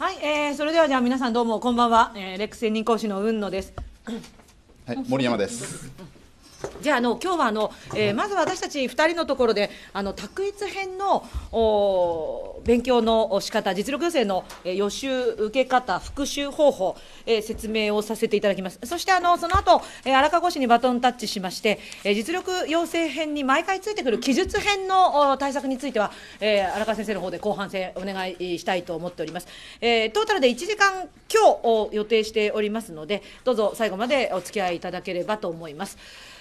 はい、えー、それではじゃ皆さんどうもこんばんは、えー、レックス専任講師の雲野です。はい、森山です。じゃああの今日はあの、えー、まず私たち2人のところであの卓越編の勉強の仕方実力予選の、えー、予習受け方復習方法、えー、説明をさせていただきますそしてあのその後、え荒川越にバトンタッチしまして、え実力養成編に毎回ついてくる記述編の対策については、え荒川先生の方で後半戦お願いしたいと思っております、えトータルで1時間今日を予定しておりますのでどうぞ最後までお付き合いいただければと思います。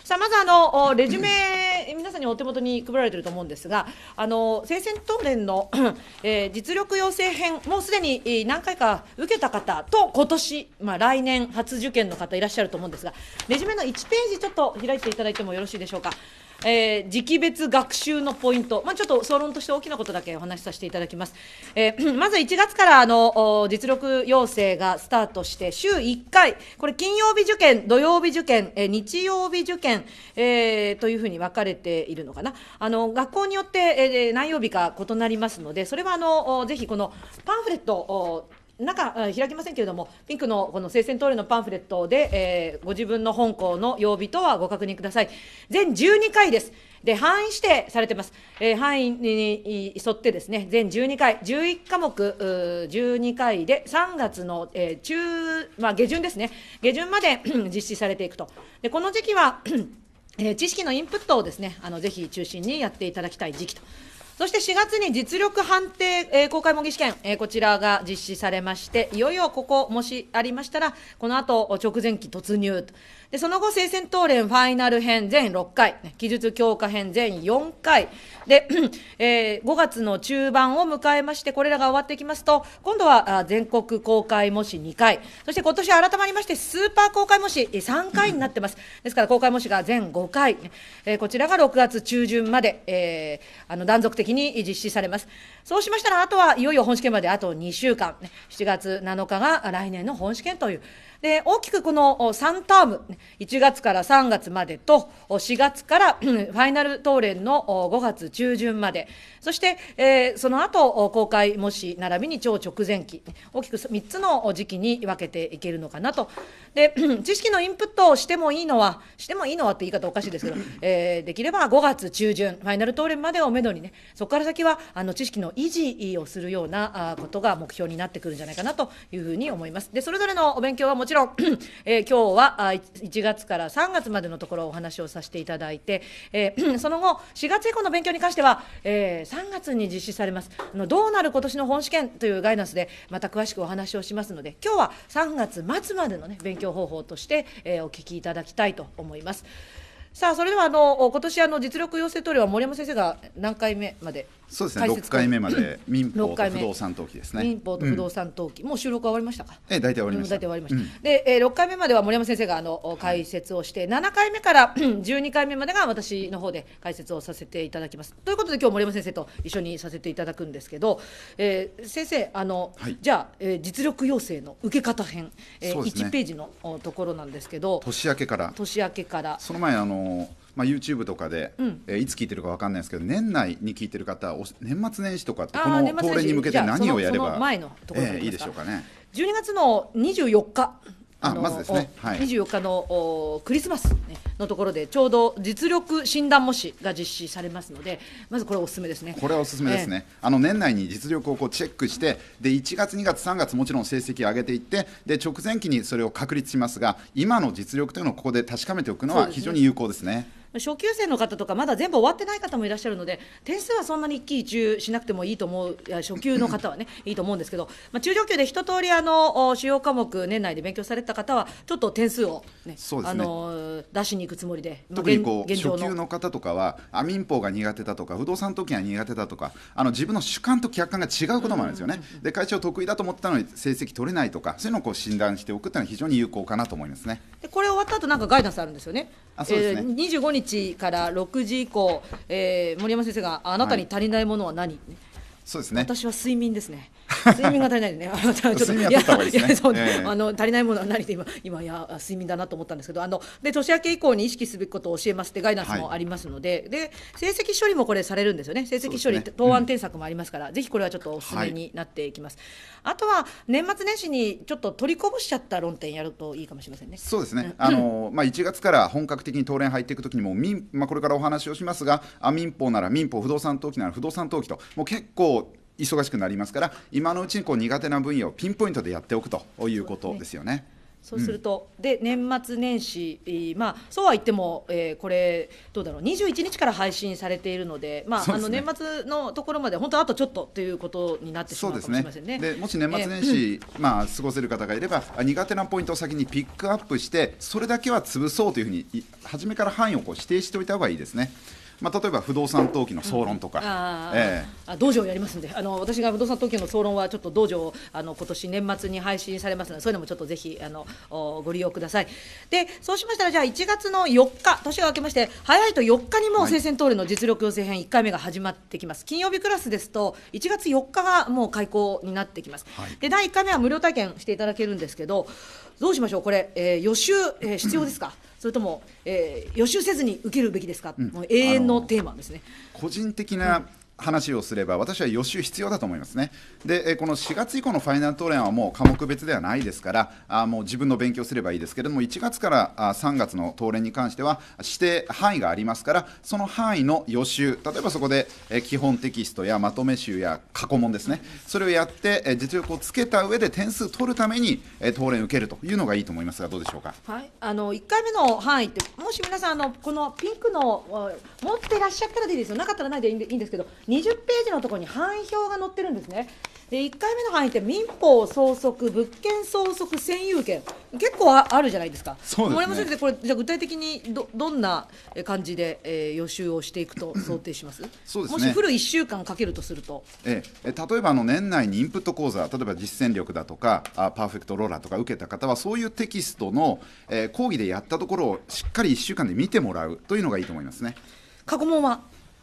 さあまずあのレジュメ皆さんにお手元に配られてると思うんですがあの生鮮当電の、えー、実力養成編もうすでに何回か受けた方と今年まあ来年初受験の方いらっしゃると思うんですがレジュメの1ページちょっと開いていただいてもよろしいでしょうか。えー、時期別学習のポイント、まあ、ちょっと総論として大きなことだけお話しさせていただきます。えー、まず1月からあの実力要請がスタートして、週1回、これ、金曜日受験、土曜日受験、えー、日曜日受験、えー、というふうに分かれているのかな、あの学校によって、えー、何曜日か異なりますので、それはあのぜひこのパンフレット中開きませんけれども、ピンクのこの聖戦トーレのパンフレットで、えー、ご自分の本校の曜日とはご確認ください。全12回です。で、範囲指定されてます。えー、範囲に沿ってですね、全12回、11科目、12回で3月の、えー、中、まあ、下旬ですね、下旬まで 実施されていくと。で、この時期は え知識のインプットをですね、あのぜひ中心にやっていただきたい時期と。そして4月に実力判定、えー、公開模擬試験、えー、こちらが実施されまして、いよいよここ、もしありましたら、この後、直前期突入と。で、その後、聖戦闘連ファイナル編全6回、技術強化編全4回、で、えー、5月の中盤を迎えまして、これらが終わってきますと、今度は全国公開模試2回、そして今年改まりまして、スーパー公開模試3回になってます。ですから、公開模試が全5回、えー、こちらが6月中旬まで、えー、あの断続的に実施されます。そうしましたら、あとはいよいよ本試験まであと2週間、7月7日が来年の本試験という。で、大きくこの3ターム、1月から3月までと、4月からファイナル当連の5月中旬まで、そして、えその後、公開模試並びに超直前期、大きく3つの時期に分けていけるのかなと。で、知識のインプットをしてもいいのは、してもいいのはって言い方おかしいですけど、えー、できれば5月中旬、ファイナル当連までをめどにね、そこから先は、あの、知識の維持をするようなことが目標になってくるんじゃないかなというふうに思います。で、それぞれのお勉強はもちろん、えー、今日は1月から3月までのところお話をさせていただいて、えー、その後4月以降の勉強に関しては、えー、3月に実施されますあのどうなる今年の本試験というガイナンスでまた詳しくお話をしますので今日は3月末までの、ね、勉強方法として、えー、お聞きいただきたいと思います。さあそれではあの今年あの実力養成棟梁は森山先生が何回目までそうですね。六回目まで 民法と不動産登記ですね。民法と不動産登記、うん、もう収録終わりましたか。ええ、大体終わりました。大体終わりました。うん、で、えー、六回目までは森山先生があの解説をして、七、回目から 十二回目までが私の方で解説をさせていただきます。ということで今日森山先生と一緒にさせていただくんですけど、えー、先生あの、はい、じゃあ、えー、実力要請の受け方編、えー、一、ね、ページのところなんですけど、年明けから年明けからその前あのまあ、YouTube とかで、うんえーいつ聞いてるかわかんないですけど年内に聞いてる方はお年末年始とかってこの恒例に向けて何をやればえいいでしょうかね。12月の24日あのまずですね24日のおクリスマス、ね、のところでちょうど実力診断模試が実施されますのでまずこれおすすめですねこれはおすすめですね、あの年内に実力をこうチェックしてで1月、2月、3月もちろん成績を上げていってで直前期にそれを確立しますが今の実力というのをここで確かめておくのは非常に有効ですね。初級生の方とかまだ全部終わってない方もいらっしゃるので点数はそんなに一喜一憂しなくてもいいと思う初級の方はね いいと思うんですけど、まあ、中上級で一通りあの主要科目年内で勉強された方はちょっと点数をね、ねあの出しに行くつもりで特にこう初級の方とかはあ民法が苦手だとか不動産投機が苦手だとかあの自分の主観と客観が違うこともあるんですよね、で会社得意だと思ったのに成績取れないとかそういうのをこう診断しておくというのは非常に有効かなと思いますねでこれ終わった後なんかガイダンスあるんですよね。あそうですね、えー25日日から6時以降、えー、森山先生があなたに足りないものは何、はい、そうですね私は睡眠ですね 睡眠が足りないね。あのちょっとあの足りないものは何で今今や睡眠だなと思ったんですけど、あので年明け以降に意識すべきことを教えますってガイダンスもありますので、はい、で成績処理もこれされるんですよね。成績処理、ね、答案添削もありますから、うん、ぜひこれはちょっとお勧めになっていきます。はい、あとは年末年始にちょっと取りこぼしちゃった論点やるといいかもしれませんね。そうですね。あのまあ1月から本格的に東連入っていくときにも民まあこれからお話をしますが、あ民法なら民法不動産登記なら不動産登記ともう結構忙しくなりますから今のうちにこう苦手な分野をピンポイントでやっておくということですよね。そうすると、うん、で年末年始、まあ、そうは言っても、えー、これ、どうだろう、21日から配信されているので、まあ、ね、あの年末のところまで、本当、あとちょっとということになってしまうかもしれませんねで、ね、もし年末年始、えー、まあ、過ごせる方がいれば、苦手なポイントを先にピックアップして、それだけは潰そうというふうに、初めから範囲をこう指定しておいたほうがいいですね。まあ、例えば不動産登記の総論とか、うん、あえー、道場やりますんであの私が不動産登記の総論はちょっと道場あの今年年末に配信されますのでそういうのもちょっとぜひあのご利用くださいでそうしましたらじゃあ1月の4日年が明けまして早いと4日にもう生鮮トーレの実力要請編1回目が始まってきます、はい、金曜日クラスですと1月4日がもう開講になってきます、はい、で第1回目は無料体験していただけるんですけどどうしましょうこれ、えー、予習、えー、必要ですか、それとも、えー、予習せずに受けるべきですか、うん、永遠のテーマですね個人的な話をすれば私は予習必要だと思いますねでこの4月以降のファイナルトーレンはもう科目別ではないですからあもう自分の勉強すればいいですけれども1月から3月のトーレンに関しては指定範囲がありますからその範囲の予習例えばそこで基本テキストやまとめ集や過去問ですねそれをやって実力をつけた上で点数取るためにトーレン受けるというのがいいと思いますがどうでしょうか、はい、あの1回目の範囲ってもし皆さんあのこのピンクの持ってらっしゃったらでいいですよなかったらないでいいんですけど20ページのところに範囲表が載ってるんですね。で1回目の範囲って民法相続、物件相続、占有権、結構あるじゃないですか、そうですね、先生、これ、じゃ具体的にどどんな感じで、えー、予習をしていくと想定しますそうです、ね、もしフル1週間かけるとすると。ええ、例えばあの年内にインプット講座、例えば実践力だとか、あパーフェクトローラーとか受けた方は、そういうテキストの、えー、講義でやったところをしっかり1週間で見てもらうというのがいいと思いますね。過去問は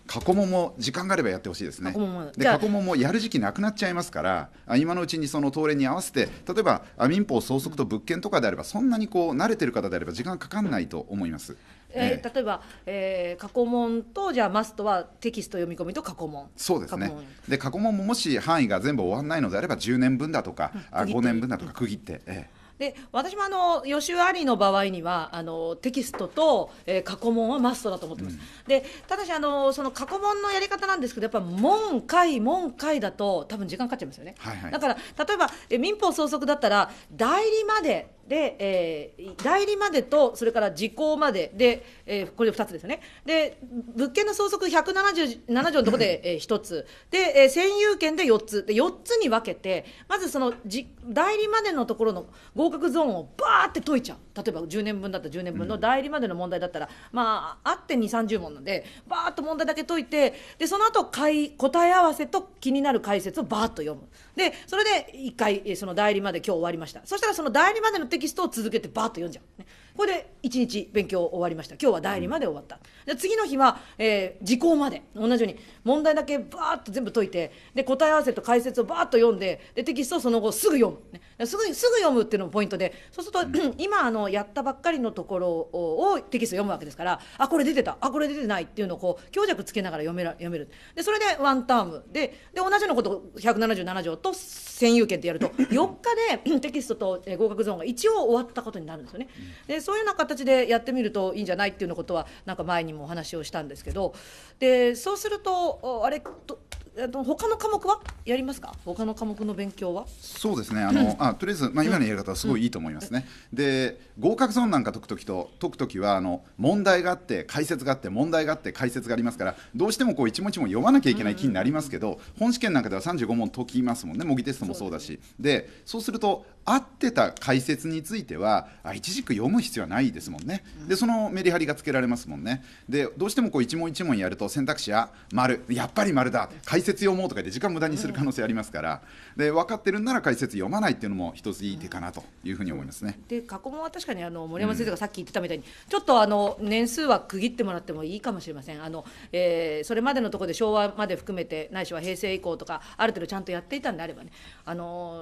過去問も時間があればやってほしいですね。で過去問もやる時期なくなっちゃいますから今のうちにその東レに合わせて例えば民法総則と物件とかであればそんなにこう慣れてる方であれば時間かかんないと思います。えー、例えば、えー、過去問とじゃあマストはテキスト読み込みと過去問そうですねで過去問ももし範囲が全部終わらないのであれば10年分だとか、うん、5年分だとか区切って、えで私もあの予習ありの場合にはあのテキストと、えー、過去問はマストだと思ってます、うん、でただしあのその過去問のやり方なんですけどやっぱ門回門回だと多分時間かかっちゃいますよね、はいはい、だから例えばえ民法総則だったら代理までで、えー、代理までとそれから時効までで、えー、これ2つですねで物件の相続177条のところで、えー、1つで、えー、占有権で4つで4つに分けてまずそのじ代理までのところの合格ゾーンをばーって解いちゃう例えば10年分だったら10年分の代理までの問題だったら、うん、まああって2 3 0問なんでばーっと問題だけ解いてでその後解答え合わせと気になる解説をばーっと読むでそれで1回その代理まで今日終わりましたそしたらその代理までのテキストを続けてバーッと読んじゃう、ね、これで1日勉強終わりました今日は代理まで終わった、うん、次の日は、えー、時効まで同じように問題だけバーッと全部解いてで答え合わせと解説をバーッと読んででテキストをその後すぐ読む、ね、すぐすぐ読むっていうのもポイントでそうすると、うん、今あのやったばっかりのところをテキスト読むわけですからあこれ出てたあこれ出てないっていうのをこう強弱つけながら読めら読めるでそれでワンタームでで同じようなこと177条と占有権ってやると4 日でテキストと合格ゾーンが一応終わったことになるんですよね。でそういうような形でやってみるといいんじゃないっていうようなことはなんか前にもお話をしたんですけどでそうするとあれと他の科目はやりますか他の科目の勉強はそうですねあのあとりあえず、まあ、今のやり方はすごいいいと思いますね、で合格ゾーンなんか解く時と解く時はあの問題があって解説があって問題があって解説がありますからどうしてもこう一問一問読まなきゃいけない気になりますけど、本試験なんかでは35問解きますもんね模擬テストもそうだしでそうすると合ってた解説についてはあ一軸読む必要はないですもんね、でそのメリハリがつけられますもんねでどうしてもこう一問一問やると選択肢は丸やっぱり丸だ解説読もうとかで時間無駄にする可能性ありますから、で分かってるんなら解説読まないっていうのも一ついい手かなというふうに思いますね、うん、で過去問は確かにあの森山先生がさっき言ってたみたいに、ちょっとあの年数は区切ってもらってもいいかもしれませんあの、えー、それまでのところで昭和まで含めてないしは平成以降とかある程度ちゃんとやっていたんであればねあの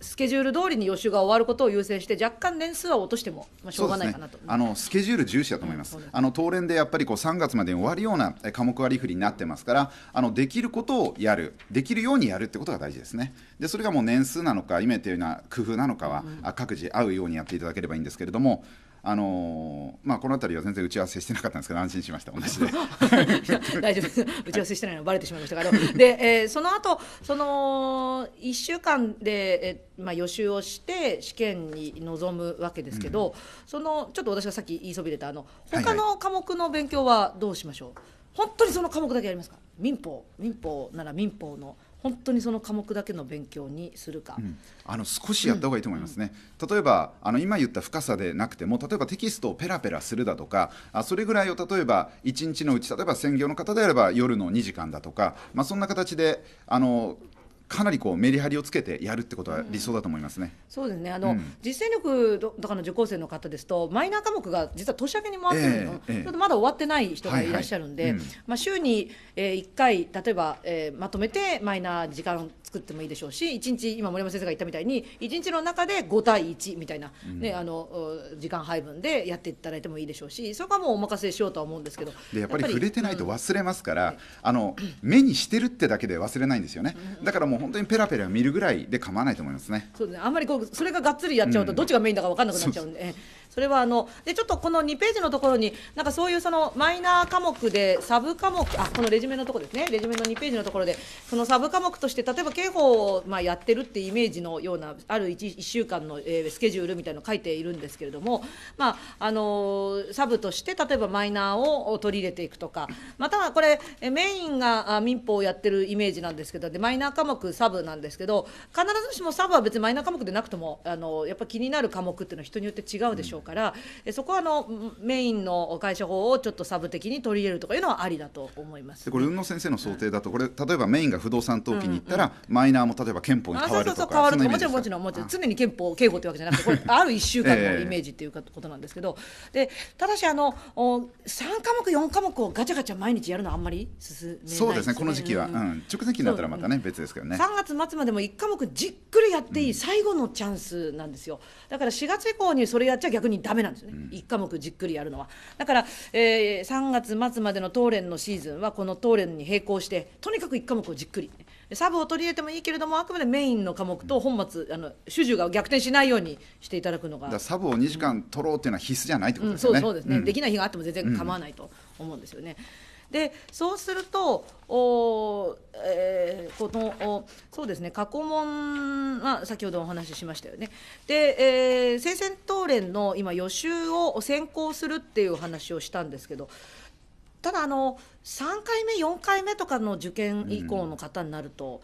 スケジュールル通りに予習が終わることを優先して、若干年数は落としても、まあ、しょうがないかなと、ね、あのスケジュール重視だと思います、うん、あの当連でやっぱりこう3月までに終わるような科目割り振りになってますから、あのできることをやる、できるようにやるってことが大事ですね。でそれがもう年数なのか、夢とっうような工夫なのかは、うん、各自合うようにやっていただければいいんですけれども。あのまあ、この辺りは全然打ち合わせしてなかったんですけど安心しました同じで 大丈夫です打ち合わせしてないのばれてしまいましたけど で、えー、その後その1週間で、えーまあ、予習をして試験に臨むわけですけど、うん、そのちょっと私がさっき言いそびれたあの他の科目の勉強はどうしましょう、はいはい、本当にその科目だけやりますか民法民法なら民法の本当にその科目だけの勉強にするか、うん、あの少しやった方がいいと思いますね、うん、例えばあの今言った深さでなくても例えばテキストをペラペラするだとかあそれぐらいを例えば1日のうち例えば専業の方であれば夜の2時間だとか、まあ、そんな形であのかなりこうメリハリをつけてやるってことは理想だと思いますね。うん、そうですねあの、うん、実践力とかの受講生の方ですとマイナー科目が実は年明けに回ってるの、えーえー、ちょっとまだ終わってない人がいらっしゃるんで、はいはい、まあ、週に、えー、回例えば、えー、まとめてマイナー時間作ってもいいでしょうし1日今森山先生が言ったみたいに1日の中で5対1みたいな、うん、ねあの時間配分でやっていただいてもいいでしょうしそこはもうお任せしようとは思うんですけどでやっぱり触れてないと忘れますから、うん、あの目にしてるってだけで忘れないんですよね、うん、だからもう本当にペラペラ見るぐらいで構わないと思いますね。そうですねあんまりこうそれががっつりやっちゃうとどっちがメインだか分かんなくなっちゃうんで。うそれはあのでちょっとこの2ページのところになんかそういうそのマイナー科目でサブ科目あこのレジュメのところですねレジュメの2ページのところでそのサブ科目として例えば刑法をまあやってるっていうイメージのようなある 1, 1週間の、えスケジュールみたいなのを書いているんですけれども、まああのサブとして例えばマイナーを取り入れていくとかまたはこれメインが民法をやってるイメージなんですけどでマイナー科目サブなんですけど必ずしもサブは別にマイナー科目でなくともあのやっぱり気になる科目っていうのは人によって違うでしょうか。うんからそこはあのメインの会社法をちょっとサブ的に取り入れるとかいうのはありだと思いますこれ海野先生の想定だと、これ例えばメインが不動産登記に行ったら、うんうん、マイナーも例えば憲法に変わるとかそうそう変わるともちろんもちろんもちろん常に憲法刑法というわけじゃなくてこれ ある1週間のイメージっていうことなんですけど、でただしあの3科目4科目をガチャガチャ毎日やるのはあんまり進めないそうですねこの時期は、うん、直前期になったらまたね、別ですけどね3月末までも1科目じっくりやっていい最後のチャンスなんですよだから4月以降にそれやっちゃ逆にダメなんですね、うん、1科目じっくりやるのはだから、えー、3月末までの東連のシーズンはこの東連に並行してとにかく1科目をじっくり、サブを取り入れてもいいけれどもあくまでメインの科目と本末、うん、あの主従が逆転しないようにしていただくのがサブを2時間取ろうっていうのは必須じゃないってことですね、そうそうですね、できない日があっても全然構わないと思うんですよね。でそうするとお、えー、このそうですね過去問は先ほどお話ししましたよねで、えー、戦闘連の今予習を先行するっていう話をしたんですけどただあの3回目4回目とかの受験以降の方になると、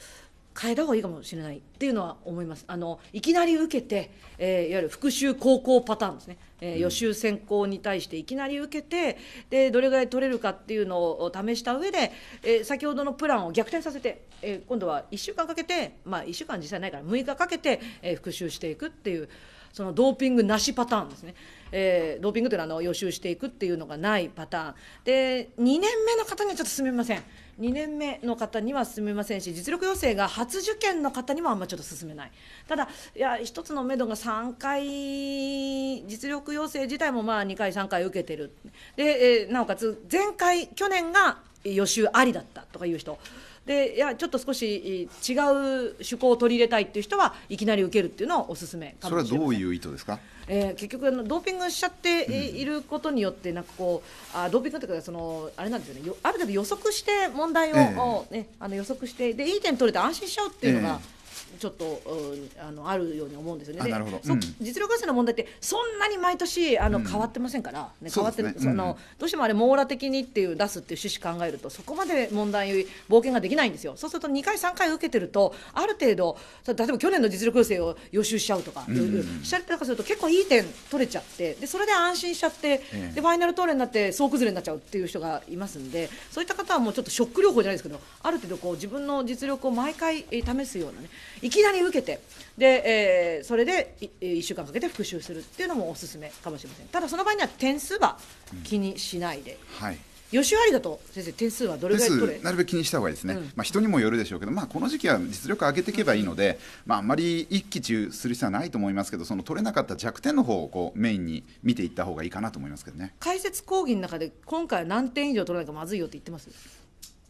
変えた方がいいかもしれないっていうのは思います。あのいきなり受けて、えー、いわゆる復習高校パターンですね、えー、予習選考に対していきなり受けてでどれぐらい取れるかっていうのを試した上で、えー、先ほどのプランを逆転させて、え今度は1週間かけて、まあ、1週間実際ないから6日かけて、え復習していくっていうそのドーピングなしパターンですね。えー、ドーピングというのはあの予習していくっていうのがないパターンで2年目の方にはちょっと進めません2年目の方には進めませんし実力要請が初受験の方にもあんまちょっと進めないただいや一つの目処が3回実力要請自体もまあ2回3回受けてるで、えー、なおかつ前回去年が予習ありだったとかいう人でいやちょっと少し違う趣向を取り入れたいっていう人はいきなり受けるっていうのをおすすめそれはどういう意図ですかえー、結局あのドーピングしちゃっていることによってなんかこう、うん、あドーピングというかそのあれなんですよねよある程度予測して問題を、えー、ね、あの予測してでいい点取れて安心しちゃうっていうのが。えーちょっと、うあのあるように思うんですよね。なるほど、うん、実力者の問題ってそんなに毎年あの変わってませんから、ね、変わってね、その、どうしてもあれ網羅的にっていう出すっていう趣旨考えるとそこまで問題冒険ができないんですよ。そうすると2回3回受けてるとある程度例えば去年の実力生を予習しちゃうとか、うん、しちゃったかすると結構いい点取れちゃってでそれで安心しちゃって、ええ、でファイナルトーレになって総崩れになっちゃうっていう人がいますんでそういった方はもうちょっとショック療法じゃないですけどある程度こう自分の実力を毎回試すようなねいきなり受けてで、えー、それで1週間かけて復習するっていうのもおすすめかもしれませんただその場合には点数は気にしないで。うんはい予習ありだと先生点数はどれぐらい取れなるべく気にした方がいいですね、うん、まあ、人にもよるでしょうけど、まあ、この時期は実力上げていけばいいので、まあ、あんまり一喜中する必要はないと思いますけどその取れなかった弱点の方をこうメインに見ていった方がいいかなと思いますけどね解説講義の中で今回は何点以上取らないかまずいよって言ってます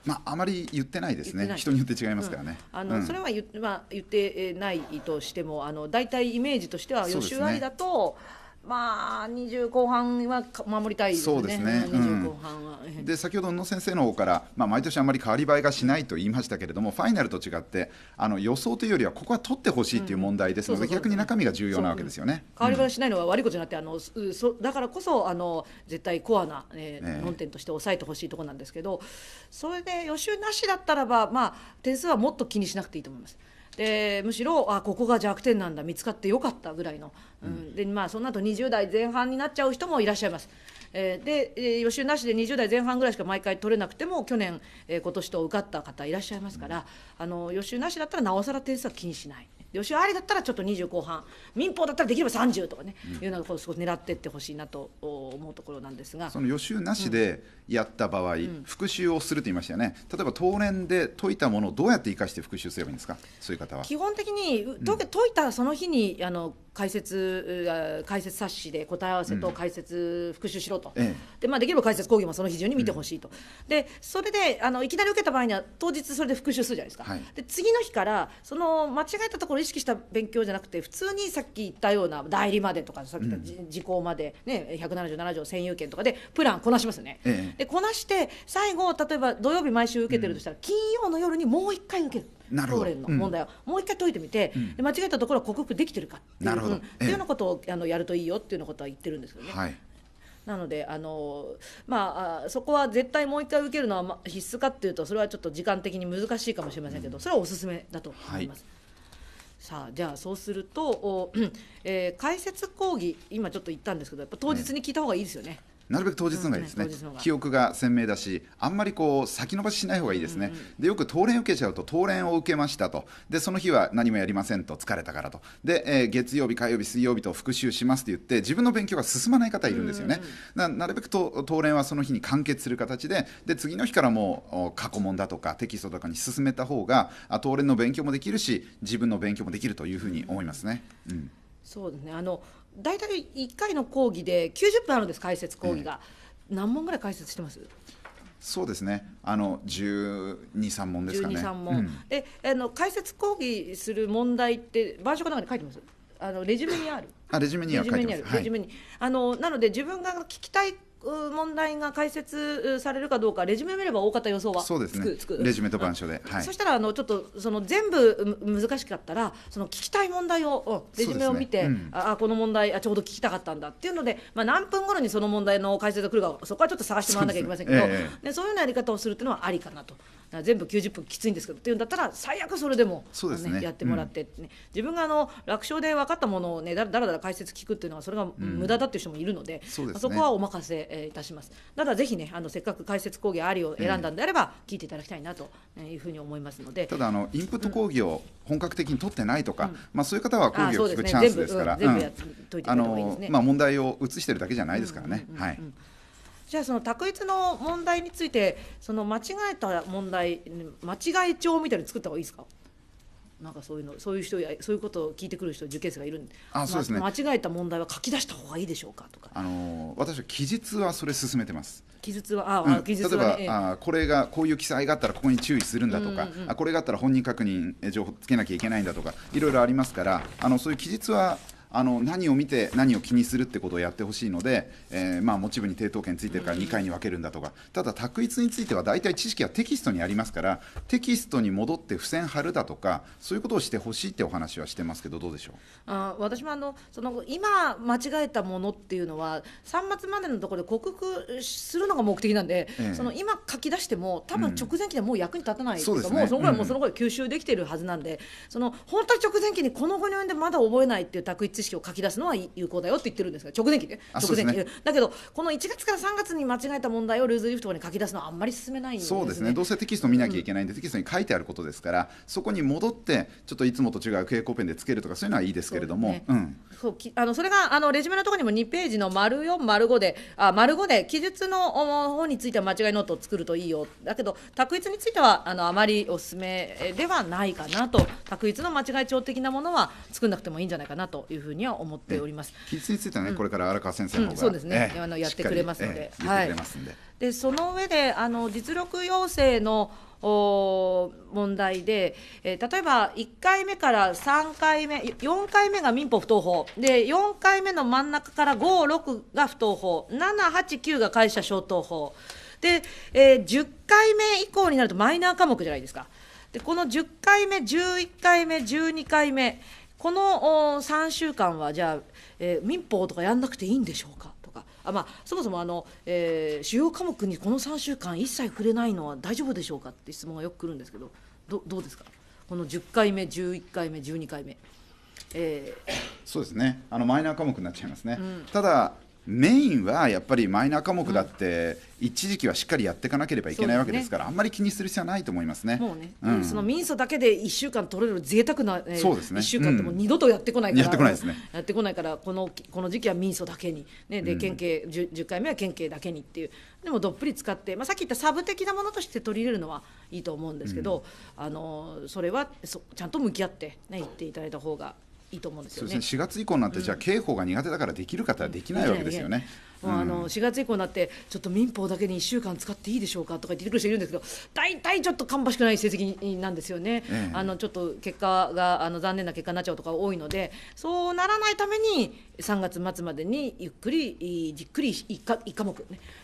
まあ、あまり言ってないですね、人によって違いますからね。うん、あの、うん、それは言,、まあ、言ってないとしても、あの大いイメージとしては、予習ありだと、ね、まあ20後半は守りたいですね。そうですね。後半は。で先ほどの先生の方から、まあ、毎年あまり変わり映えがしないと言いましたけれどもファイナルと違ってあの予想というよりはここは取ってほしいという問題ですので、逆に中身が重要なわけですよね。変わり映えしないのは悪いことじゃなくてあのそだからこそあの絶対コアな、えー、論点として抑えてほしいところなんですけどそれで予習なしだったらば、まあ、点数はもっと気にしなくていいと思います。でむしろあここが弱点なんだ見つかってよかったぐらいの、うん、うん、でまあその後20代前半になっちゃう人もいらっしゃいます。えー、で、予習なしで20代前半ぐらいしか毎回取れなくても去年、えー、今年と受かった方いらっしゃいますから、うん、あの予習なしだったらなおさら点数は気にしない。吉りだったらちょっと20後半民放だったらできれば30とかね、うん、いうのこうをす狙っていってほしいなと思うところなんですがその予習なしでやった場合、うん、復習をすると言いましたよね例えば当連で解いたものをどうやって生かして復習すればいいんですかそういう方は基本的に解解いたその日にあの解説解説冊子で答え合わせと解説復習しろと、うん、でまあ、できれば解説講義もその日中に見てほしいと、でそれであのいきなり受けた場合には当日それで復習するじゃないですか、はい、で次の日からその間違えたところ意識した勉強じゃなくて普通にさっき言ったような代理までとかさっき言った時効まで、ね、177条占有権とかでプランこなしますよね、ええ、でこなして最後例えば土曜日毎週受けてるとしたら、金曜の夜にもう一回受ける。なるの問題を、うん、もう一回解いてみて、うん、間違えたところは克服できてるかっていう,、いうようなことを、あのやるといいよっていうようなことは言ってるんですけどね。はいなのであの、まあ、そこは絶対もう一回受けるのは必須かっていうとそれはちょっと時間的に難しいかもしれませんけど、それはおすすめだと思います。はいさあじゃあそうするとお、えー、解説講義今ちょっと言ったんですけどやっぱ当日に聞いた方がいいですよね。なるべく当日のがいいですね、うん記憶が鮮明だし、あんまりこう先延ばししない方がいいですね、うんうん、でよく当連受けちゃうと、当連を受けましたと、でその日は何もやりませんと、疲れたからと、で、えー、月曜日、火曜日、水曜日と復習しますって言って、自分の勉強が進まない方いるんですよね、うんうん、なるべく当連はその日に完結する形で、で次の日からもう過去問だとか、テキストとかに進めた方が、当連の勉強もできるし、自分の勉強もできるというふうに思いますね。うんそうですねあの大体1回の講義で90分あるんです解説講義が、うん、何問ぐらい解説してますそうですね。あの十二三問ですかね。問、うん、で、あの解説講義する問題って晩酌の中に書いてます。あのレジュメにある。あ、レジュメには書いてます。レジュメに、はい、あのなので自分が聞きたい問題が解説されるかどうか、レジュメ見れば大方予想はそうですねレジュメと板書で、はい、そしたらあのちょっとその全部難しかったら、その聞きたい問題を、レジュメを見て、ねうん、あこの問題あ、ちょうど聞きたかったんだっていうので、まあ、何分頃にその問題の解説が来るか、そこはちょっと探してもらわなきゃいけませんけど、そう、ねええ、そういうようなやり方をするっていうのはありかなと。全部90分きついんですけどっていうんだったら最悪それでもそうです、ね、やってもらって、ねうん、自分があの楽勝で分かったものを、ね、だらだら解説聞くっていうのはそれが無駄だっていう人もいるのでうん、そ、ね、そこはお任せいたしますただぜひねあのせっかく解説講義ありを選んだんであれば聞いていただきたいなというふうに思いますので、ただあのインプット講義を本格的に取ってないとか、うん、まあ、そういう方は講義を聞くチャンスですから問題を移してるだけじゃないですからね。はいじゃあその択一の問題についてその間違えた問題間違え帳みたいの作った方がいいですかなんかそういうのそういう人やそういうことを聞いてくる人受験生がいるんであそうですね、間違えた問題は書き出した方がいいでしょうかとか、あのー、私は記述はそれ進めてます記述はあ、うん、記述は、ね、例えば、えあこれがこういう記載があったらここに注意するんだとか、うんうん、あこれがあったら本人確認情報つけなきゃいけないんだとかいろいろありますからあのそういう記述はあの何を見て何を気にするってことをやってほしいので、えー、まあ持ち分に抵当権ついてるから2回に分けるんだとかただ択一については大体知識はテキストにありますからテキストに戻って付箋貼るだとかそういうことをしてほしいってお話はしてますけどどうでしょうあ私もあのその今間違えたものっていうのは3末までのところで克服するのが目的なんで、えその今書き出しても多分直前期でもう役に立たない、そうです、ね、もうそのぐらい、うん、もうそのぐらい吸収できてるはずなんでその本当は直前期にこの後にんでまだ覚えないっていう択一識を書き出すのは有効だよって言ってるんですが直前期で直前期で、ね、だけどこの1月から3月に間違えた問題をルーズリフトに書き出すのはあんまり進めないんです、ね、そうですねどうせテキスト見なきゃいけないんで、うん、テキストに書いてあることですからそこに戻ってちょっといつもと違う蛍光ペンでつけるとかそういうのはいいですけれどもそあのそれがあのレジュメのところにも2ページの丸4丸5であ丸5で記述の方については間違いノートを作るといいよだけど択一についてはあのあまりおすすめではないかなと択一の間違い帳的なものは作んなくてもいいんじゃないかなというふうにうには思っております。傷についてはね、これから荒川先生の方が、そうですね、あのやってくれますので、はい。でその上であの実力要請のお問題で、えー、例えば1回目から3回目、4回目が民法不当法、で4回目の真ん中から5、6が不当法、7、8、9が会社消灯法、で、えー、10回目以降になるとマイナー科目じゃないですか。でこの10回目、11回目、12回目、この3週間はじゃあ、えー、民法とかやんなくていいんでしょうかとかあ、まあ、そもそもあの、えー、主要科目にこの3週間一切触れないのは大丈夫でしょうかって質問がよく来るんですけどどどうですかこの10回目、11回目、12回目。えー、そうですねあのマイナー科目になっちゃいますね、うん、ただメインはやっぱりマイナー科目だって、一時期はしっかりやっていかなければいけないわけですから、あんまり気にする必要はないと思いますね。もうね、うん、その民訴だけで1週間取れる贅沢な、えー、そうですね、1週間ってもう二度とやってこないから、やってこないですね。やってこないから、このこの時期は民訴だけに、ね、で県警、うん、10, 10, 回目は県警だけにっていう、でもどっぷり使って、まあ、さっき言ったサブ的なものとして取り入れるのはいいと思うんですけど、うん、あのそれはそちゃんと向き合って、ね、言っていただいた方がいいと思うんですよね。そ月以降になって、じゃあ刑法が苦手だからできる方はできないわけですよね。もうあの四月以降になってちょっと民法だけに一週間使っていいでしょうかとか言ってくる人いるんですけど大体ちょっと芳しくない成績なんですよね、ええ、あのちょっと結果があの残念な結果になっちゃうとか多いのでそうならないために三月末までにゆっくりじっくり一か1科目、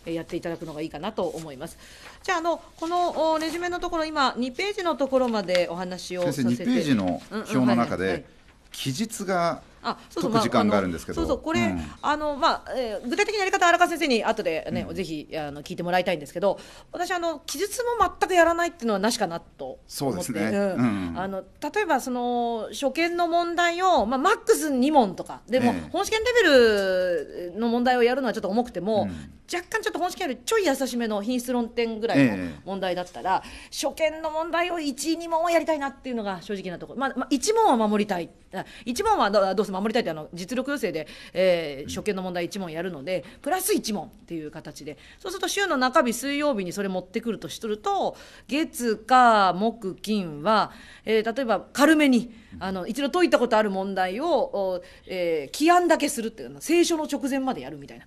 ね、やっていただくのがいいかなと思いますじゃああのこのレジュメのところ今二ページのところまでお話をさせて先生2ページの表の中で、うんうんはいはい期日があそうそう解く時間があるんですけど、まあ、そうそうこれ、うん、あのまあ、えー、具体的なやり方荒川先生に後でね、うん、ぜひあの聞いてもらいたいんですけど私あの記述も全くやらないっていうのはなしかなとそうですね、うんあの例えばその初見の問題を、まあ、マックス2問とかでも、えー、本試験レベルの問題をやるのはちょっと重くても、うん、若干ちょっと本試験よりちょい優しめの品質論点ぐらいの問題だったら、えー、初見の問題を12問はやりたいなっていうのが正直なところ、まあまあ、1問は守りたい1問はどうるス守りたいってあの実力要請で、えー、初見の問題1問やるのでプラス1問っていう形でそうすると週の中日水曜日にそれ持ってくるとしとると月火木金は、えー、例えば軽めにあの一度解いたことある問題を、えー、起案だけするっていうの聖書の直前までやるみたいな、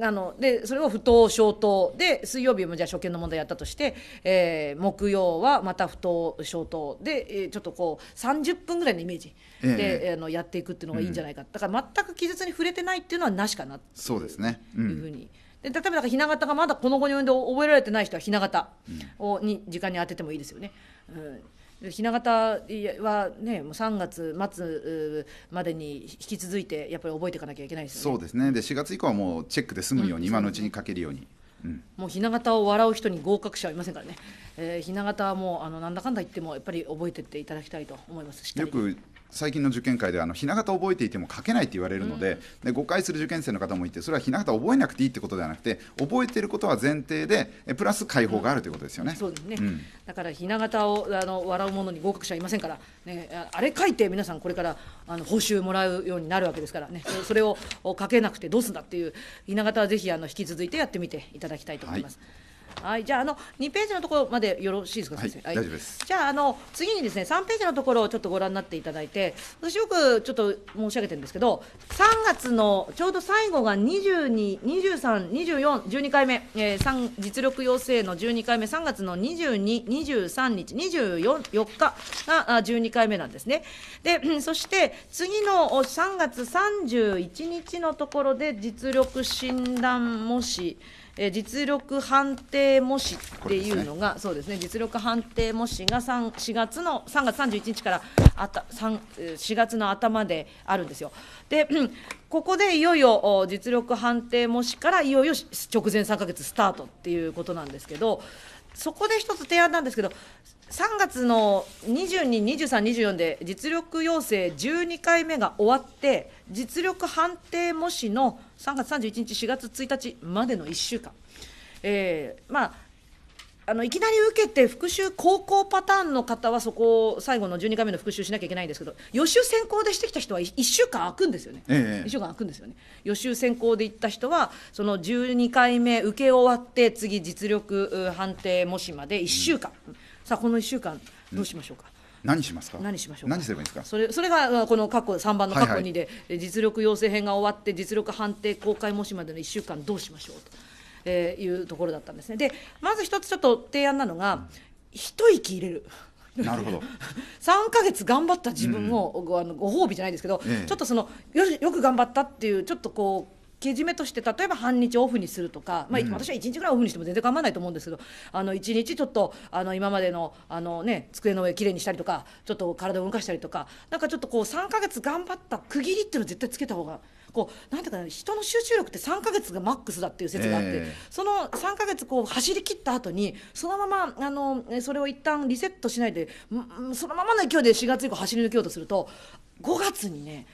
あのでそれを不当消灯で水曜日もじゃあ初見の問題やったとして、えー、木曜はまた不当消灯で、えー、ちょっとこう30分ぐらいのイメージで、えー、あのやっていくっていうのがいいんじゃないか、うん、だから全く記述に触れてないっていうのはなしかなそうですね、うん、いうふうに。で例えばなんかひな形がまだこの後に及んで覚えられてない人はひな形をに時間に当ててもいいですよね。うんひな形はねもう3月末までに引き続いてやっぱり覚えていかなきゃいけないですよね。そうですねで4月以降はもうチェックで済むように、今のうちにかけるように。うん、もうひな形を笑う人に合格者はいませんからね、えー、ひな形はもうあのなんだかんだ言ってもやっぱり覚えてっていただきたいと思いますよく最近の受験会であのひな形覚えていても書けないって言われるのでうん、で誤解する受験生の方もいてそれはひな形覚えなくていいってことではなくて覚えてることは前提でプラス解放があるということですよね。うん、そうですね、うん、だからひな形をあの笑うものに合格者いませんから、ね、あれ書いて皆さんこれからあの報酬もらうようになるわけですからねそれを書けなくてどうすんだっていうひな形はぜひあの引き続いてやってみていただきたいと思います。はいはい、じゃあ、あの、二ページのところまでよろしいですか、先生。はい、大丈夫です。じゃあ、あの、次にですね、三ページのところをちょっとご覧になっていただいて。私よく、ちょっと申し上げてるんですけど、三月のちょうど最後が二十二、二十三、二十四、十二回目。えー、三、実力要請の十二回目、三月の二十二、二十三日、二十四、四日が十二回目なんですね。で、そして、次の三月三十一日のところで、実力診断模試。え実力判定模試っていうのが、ね、そうですね実力判定模試が 3, 4月の3月31日からあた3 4月の頭であるんですよ。で ここでいよいよ実力判定模試からいよいよ直前3か月スタートっていうことなんですけどそこで一つ提案なんですけど3月の22、23、24で実力要請12回目が終わって実力判定模試の3月31日、4月1日までの1週間、えーまあ、あのいきなり受けて復習高校パターンの方はそこを最後の12回目の復習しなきゃいけないんですけど予習選考でしてきた人は 1, 1週間空くんですよね、ええ、1週間空くんですよね予習選考で行った人はその12回目受け終わって次実力判定模試まで1週間。うんさあこの一週間どうしましょうか。何しますか何しましょう何すればいいですかそれそれがこの過去三番の過去にで、はいはい、実力要請編が終わって実力判定公開模試までの一週間どうしましょうと、えー、いうところだったんですねでまず一つちょっと提案なのが、うん、一息入れる。なるほど 三か月頑張った自分を、うん、ごあのご褒美じゃないですけど、ええ、ちょっとそのよよく頑張ったっていうちょっとこうけじめとして例えば半日オフにするとか、まあ、うん、私は1日ぐらいオフにしても全然構わないと思うんですけどあの1日ちょっとあの今までのあの、ね、机の上きれいにしたりとかちょっと体を動かしたりとかなんかちょっとこう3か月頑張った区切りっていうのを絶対つけた方がこうなんていうか、ね、人の集中力って3か月がマックスだっていう説があって、えー、その3か月こう走り切った後にそのままあのそれを一旦リセットしないでそのままの勢いで4月以降走り抜けようとすると5月にね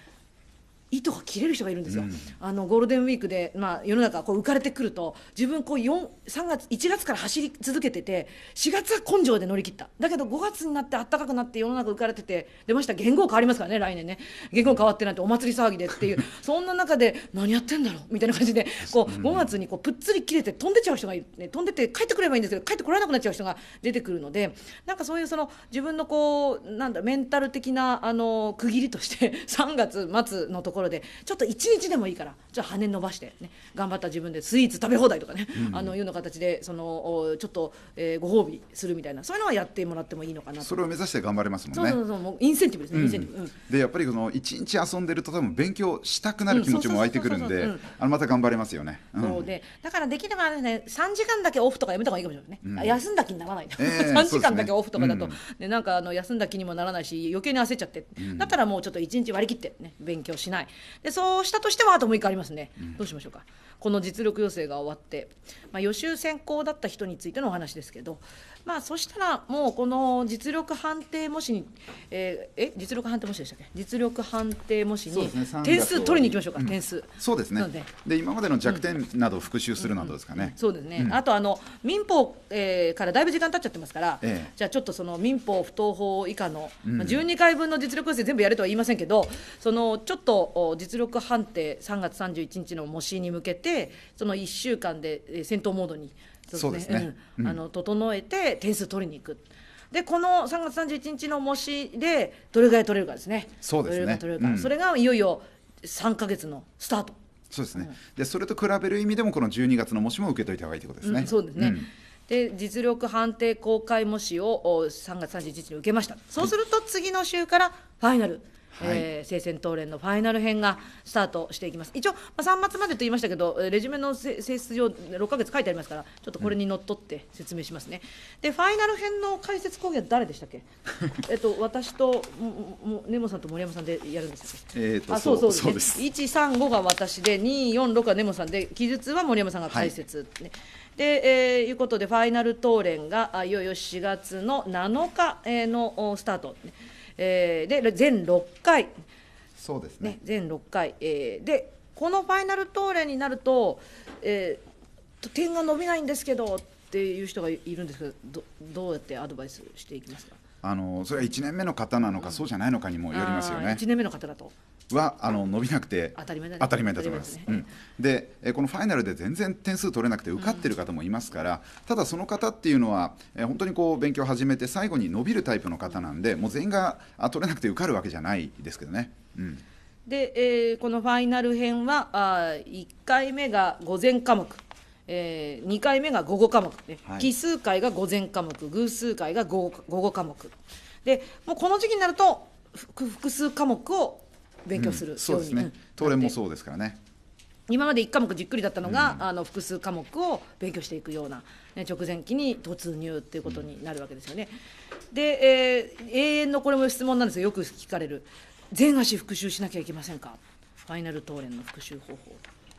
糸が切れる人がいるんですよ、うん、あのゴールデンウィークで、まあ、世の中こう浮かれてくると自分こう3月1月から走り続けてて4月は根性で乗り切っただけど5月になって暖かくなって世の中浮かれてて出ました言語変わりますからね来年ね言語変わってなんてお祭り騒ぎでっていう そんな中で何やってんだろうみたいな感じでこう5月にこうぷっつり切れて飛んでちゃう人がいる、ね、飛んでて帰ってくればいいんですけど帰ってこられなくなっちゃう人が出てくるのでなんかそういうその自分のこうなんだメンタル的なあの区切りとして3月末のところろでちょっと1日でもいいからちょっと羽伸ばして、ね、頑張った自分でスイーツ食べ放題とかね、うん、あのいうような形でそのちょっと、えー、ご褒美するみたいなそういうのはやってもらってもいいのかなそれを目指して頑張れますもんね。そうそうそうインセンティブですね、インセンティブ、うん、でやっぱりこの1日遊んでると多分勉強したくなる気持ちも湧いてくるんでまた頑張れますよね。そうでだからできればね3時間だけオフとかやめた方がいいかもしれないね、うん、休んだ気にならない、えー、3 時間だけオフとかだと、ね、うん、なんかあの休んだ気にもならないし余計に焦っちゃって、うん、だったらもうちょっと1日割り切って、ね、勉強しない。で、そうしたとしては、あと6日ありますね。うん、どうしましょうか。この実力要請が終わって、まあ、予習選考だった人についてのお話ですけど、まあ、そしたらもうこの実力判定模試に、えー、え実力判定模試でしたっけ実力判定模試に点数取りにいきましょうか、うん、点数そうですねで今までの弱点などを復習するなどですかね、うんうん、そうですね、あとあの民法、えー、からだいぶ時間経っちゃってますから、ええ、じゃあちょっとその民法不当法以下の、まあ、12回分の実力予選全部やるとは言いませんけどそのちょっと実力判定3月31日の模試に向けてその1週間で戦闘モードにそうですね、あの整えて点数取りに行く。でこの3月31日の模試でどれぐらい取れるかですね。そうですね。取れるか、それがいよいよ3か月のスタート。そうですね。でそれと比べる意味でもこの12月の模試も受けといた方がいいということですね。そうですね。で実力判定公開模試を3月31日に受けましたそうすると次の週からファイナル、はい、えー、聖戦東連のファイナル編がスタートしていきます一応、まあ、3月までと言いましたけどレジュメの性質上6か月書いてありますからちょっとこれにのっとって説明しますね、うん、でファイナル編の解説講義は誰でしたっけ えっと私とネモさんと森山さんでやるんですよ、えーと、あそうそうそうです135が私で246は根本さんで記述は森山さんが解説、はいで、えー、いうことでファイナル東連がいよいよ4月の7日のスタート、えー、で全6回そうですね、ね、全6回、えー、でこのファイナルトーになると、えー、点が伸びないんですけどっていう人がいるんですけどどどうやってアドバイスしていきますかあのそれは1年目の方なのか、そうじゃないのかにもよりますよね。1年目の方だとはあの伸びなくて当たり前だと思います。うん、でこのファイナルで全然点数取れなくて受かっている方もいますから、ただその方っていうのはえ本当にこう勉強を始めて最後に伸びるタイプの方なんで、もう全員があ取れなくて受かるわけじゃないですけどね。うんで、えー、このファイナル編はあ1回目が午前科目、えー、2回目が午後科目、ね、はい、奇数回が午前科目偶数回が午後午後科目でもうこの時期になると複数科目を勉強する、うん、そうですね、東連もそうですからね今まで1科目じっくりだったのが、うん、あの複数科目を勉強していくような、ね、直前期に突入っていうことになるわけですよね。で、えー、永遠のこれも質問なんですよよく聞かれる全足復習しなきゃいけませんかファイナル答練の復習方法。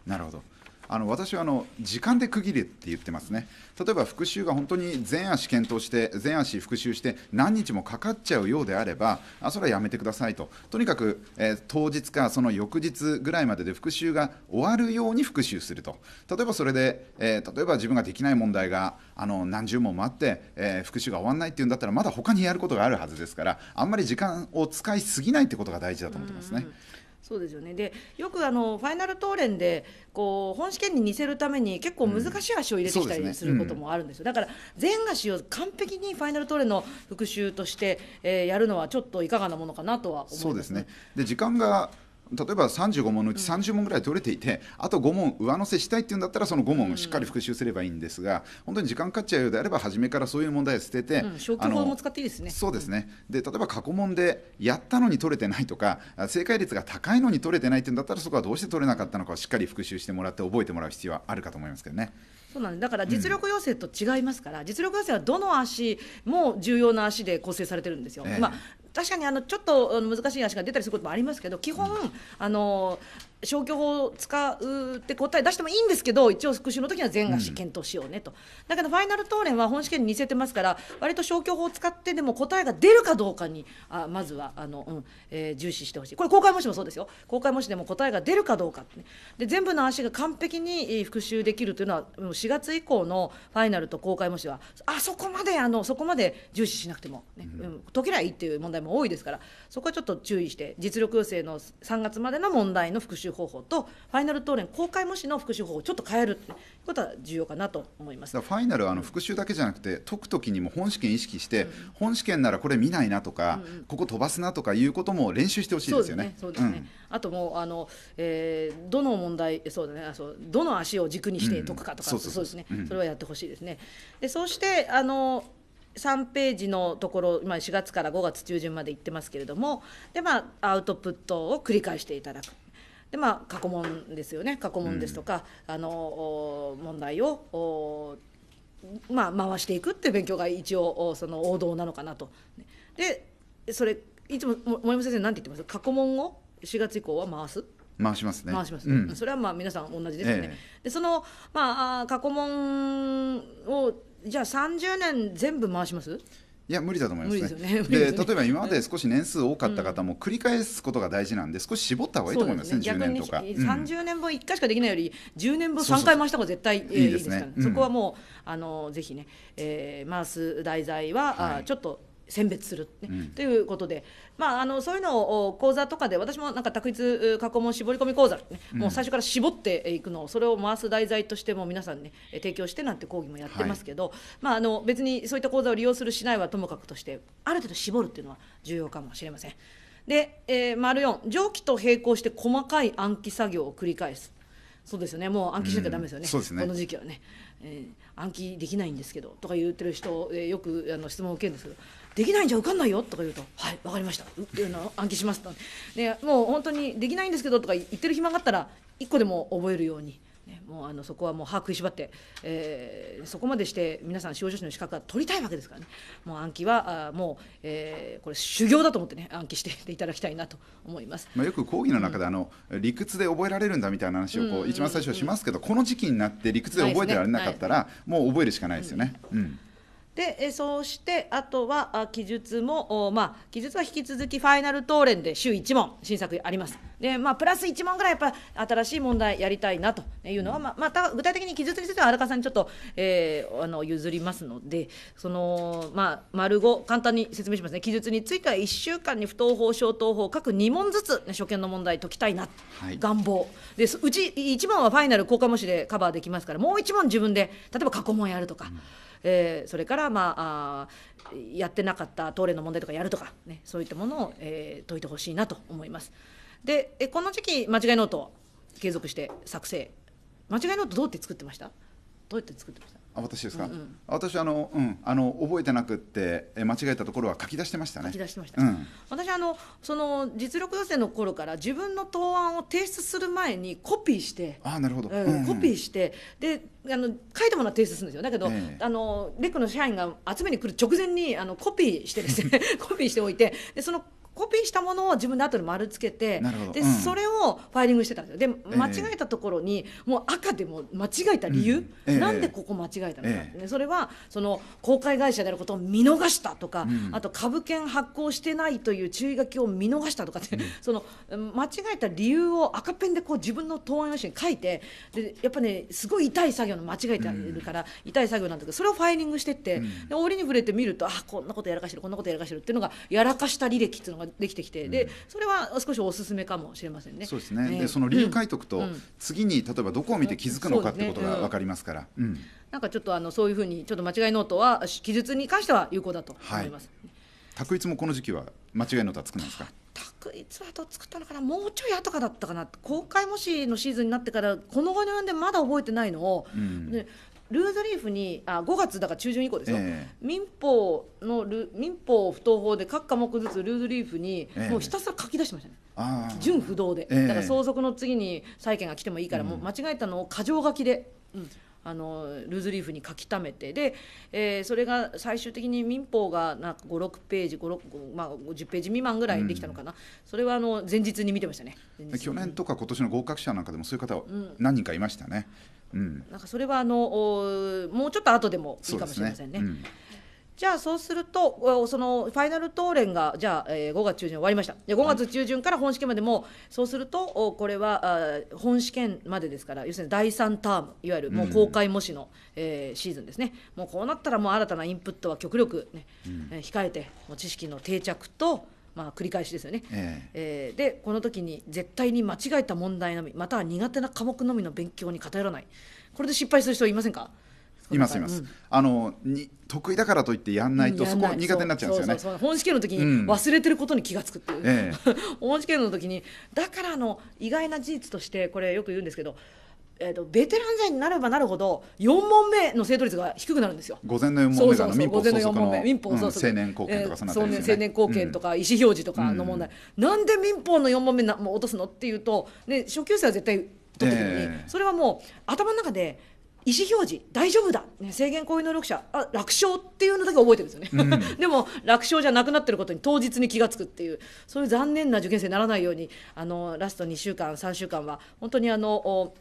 なるほどあの私はあの時間で区切るって言ってますね、例えば復習が本当に全足検討して、全足復習して、何日もかかっちゃうようであれば、あそれはやめてくださいと、とにかく、えー、当日かその翌日ぐらいまでで復習が終わるように復習すると、例えばそれで、えー、例えば自分ができない問題があの何十問もあって、えー、復習が終わらないっていうんだったら、まだ他にやることがあるはずですから、あんまり時間を使いすぎないってことが大事だと思ってますね。うんそうですよねでよくあのファイナルレンでこう本試験に似せるために結構難しい足を入れてきたりすることもあるんですよ、うんねうん、だから全足を完璧にファイナルトーレンの復習として、えー、やるのはちょっといかがなものかなとは思います、そうですねで時間が例えば35問のうち30問ぐらい取れていて、あと5問上乗せしたいっていうんだったらその5問をしっかり復習すればいいんですが、本当に時間かかっちゃうようであれば初めからそういう問題を捨てて、消去法も使っていいですねそうですねで例えば過去問でやったのに取れてないとか正解率が高いのに取れてないっていうんだったらそこはどうして取れなかったのかをしっかり復習してもらって覚えてもらう必要はあるかと思いますけどね。そうなんだから実力要請と違いますから、うん、実力要請はどの足も重要な足で構成されてるんですよ。えまあ確かにあのちょっと難しい足が出たりすることもありますけど基本、あの消去法を使うって答え出してもいいんですけど一応復習の時は全貸し検討しようねと、うん、だけどファイナル答練は本試験に似せてますから割と消去法を使ってでも答えが出るかどうかにあまずはあの、うんえー、重視してほしいこれ公開模試もそうですよ公開模試でも答えが出るかどうかね、で全部の足が完璧に復習できるというのは4月以降のファイナルと公開模試はあそこまであのそこまで重視しなくてもね、うん、解けりゃいいっていう問題も多いですからそこはちょっと注意して実力生の3月までの問題の復習習方法とファイナル答練公開模試の復習方法をちょっと変えるということは重要かなと思いますファイナルはあの復習だけじゃなくて解く時にも本試験意識して、うん、本試験ならこれ見ないなとか、うんうん、ここ飛ばすなとかいうことも練習してほしいですよね。そうですね、あともうあの、えー、どの問題そうだねあそうどの足を軸にして解くかとか、うん、そうですね、それはやってほしいですね。でそしてあの3ページのところ、今4月から5月中旬まで行ってますけれどもで、まあ、アウトプットを繰り返していただくでまあ過去問ですよね過去問ですとか、うん、あの問題をまあ、回していくっていう勉強が一応その王道なのかなと。でそれいつも森山先生何て言ってます過去問を4月以降は回す回しますね回します、うん、それはまあ皆さん同じですよね。ええ、でその、まあ、過去問をじゃあ30年全部回しますいや無理だと思いますね。で、例えば今まで少し年数多かった方も繰り返すことが大事なんで、少し絞った方がいいと思いますね。10年とか。30年分1回しかできないより、10年分3回回した方が絶対いいですから、ねそこはもうあのぜひね、えー、回す題材は、はい、あちょっと選別するね、うん、ということで、まあ、あのそういうのを講座とかで私もなんか択一過去問絞り込み講座、ね、もう最初から絞っていくのをそれを回す題材としても皆さんね提供してなんて講義もやってますけど、はい、まあ、あの別にそういった講座を利用するしないはともかくとしてある程度絞るっていうのは重要かもしれません。で、えー、丸4蒸気と並行して細かい暗記作業を繰り返す。そうですよねもう暗記しなきゃだめですよねうんね、この時期はね、えー、暗記できないんですけどとか言ってる人、えー、よくあの質問を受けるんですけどできないんじゃ受かんないよとか言うと「はい分かりました」っていうのを暗記しますと、ね、もう本当にできないんですけどとか言ってる暇があったら1個でも覚えるように。ね、もうあのそこはもう歯食いしばって、えー、そこまでして皆さん司法書士の資格は取りたいわけですからねもう暗記はあもう、えー、これ修行だと思ってね暗記していただきたいなと思います、まあ、よく講義の中で、あの、理屈で覚えられるんだみたいな話をこう、一番最初はしますけど、この時期になって理屈で覚えてられなかったら、もう覚えるしかないですよね。うん、うんでそうしてあとは記述も、まあ、記述は引き続きファイナル答練で週1問新作ありますで、まあ、プラス1問ぐらいやっぱ新しい問題やりたいなというのは、まあ、また具体的に記述については荒川さんにちょっと、えー、あの譲りますのでその、まあ、丸5簡単に説明しますね記述については1週間に不登法小登法各2問ずつ、ね、初見の問題解きたいな、はい、願望ですうち1問はファイナル効果模試でカバーできますからもう1問自分で例えば過去問やるとか。うんえー、それからまあやってなかった東レの問題とかやるとか、ね、そういったものを、えー、解いてほしいなと思います。でこの時期間違いノート継続して作成間違いノートどうやって作ってましたどうやって作ってましあ私ですか、うんうん、私あの、うん、あの覚えてなくって間違えたところは書き出してましたね書き出してました、うん、私あのその実力予選の頃から自分の答案を提出する前にコピーしてあなるほど、うんうんコピーしてであの書いたものは提出するんですよだけど、えー、あのレックの社員が集めに来る直前にあのコピーしてですね コピーしておいてでそのコピーしたものを自分で後で丸つけてで、うん、それをファイリングしてたんですよで間違えたところに、えー、もう赤でも間違えた理由、うんえー、なんでここ間違えたのかってね、えー、それはその公開会社であることを見逃したとか、うん、あと株券発行してないという注意書きを見逃したとかって、その間違えた理由を赤ペンでこう自分の答案用紙に書いてでやっぱねすごい痛い作業の間違えてるから、痛い作業なんだけどそれをファイリングしてって、で折に触れてみるとあこんなことやらかしてるこんなことやらかしてるっていうのがやらかした履歴っていうのがができてきて、でそれは少しおすすめかもしれませんね。そうですね、でその理由書いとくと、次に例えばどこを見て気づくのかってことが分かりますから。なんかちょっとあのそういうふうにちょっと間違いノートは記述に関しては有効だと思います。はい、択一もこの時期は間違いノートはつくないですか。択一はと作ったのかなもうちょい後かだったかな公開模試のシーズンになってからこの後に読んでまだ覚えてないのを、うん、ルーズリーフにあ5月だから中旬以降ですよ、えー、民法のル民法不当法で各科目ずつルーズリーフに、もうひたすら書き出してましたね、純不動で、えー、だから相続の次に債権が来てもいいから、もう間違えたのを箇条書きで。うんあのルーズリーフに書き溜めてで、えー、それが最終的に民法が56ページ56、まあ、10ページ未満ぐらいできたのかな、うん、それはあの前日に見てましたね去年とか今年の合格者なんかでもそういう方、何人かいましたね。うんうん、なんかそれはあのもうちょっと後でもいいかもしれませんね。じゃあそうするとそのファイナル当連がじゃあ、えー、5月中旬終わりましたで5月中旬から本試験までも、はい、そうするとこれはあ本試験までですから要するに第3タームいわゆるもう公開模試の、うん、えー、シーズンですねもうこうなったらもう新たなインプットは極力ね、ねうん、えー、控えてもう知識の定着とまあ、繰り返しですよね、えええー、でこの時に絶対に間違えた問題のみまたは苦手な科目のみの勉強に偏らないこれで失敗する人いませんかいますいます、うん、あの得意だからといってやんないと、そこ苦手になっちゃうんですよねそう本試験の時に忘れてることに気が付くっていう、うんええ、本試験の時にだからの意外な事実としてこれよく言うんですけどえーと、ベテラン勢になればなるほど4問目の正答率が低くなるんですよ。午前の4問目が民法相続の民法うん、青年貢献とかそのね、青年後見とか意思表示とかの問題、うん、なんで民法の4問目な落とすのっていうとね、初級生は絶対取ってくるのに、えー、それはもう頭の中で意思表示大丈夫だ、ね、制限行為能力者あ楽勝っていうのだけ覚えてるんですよね、うん、でも楽勝じゃなくなってることに当日に気が付くっていうそういう残念な受験生にならないようにあのラスト2週間3週間は本当にあの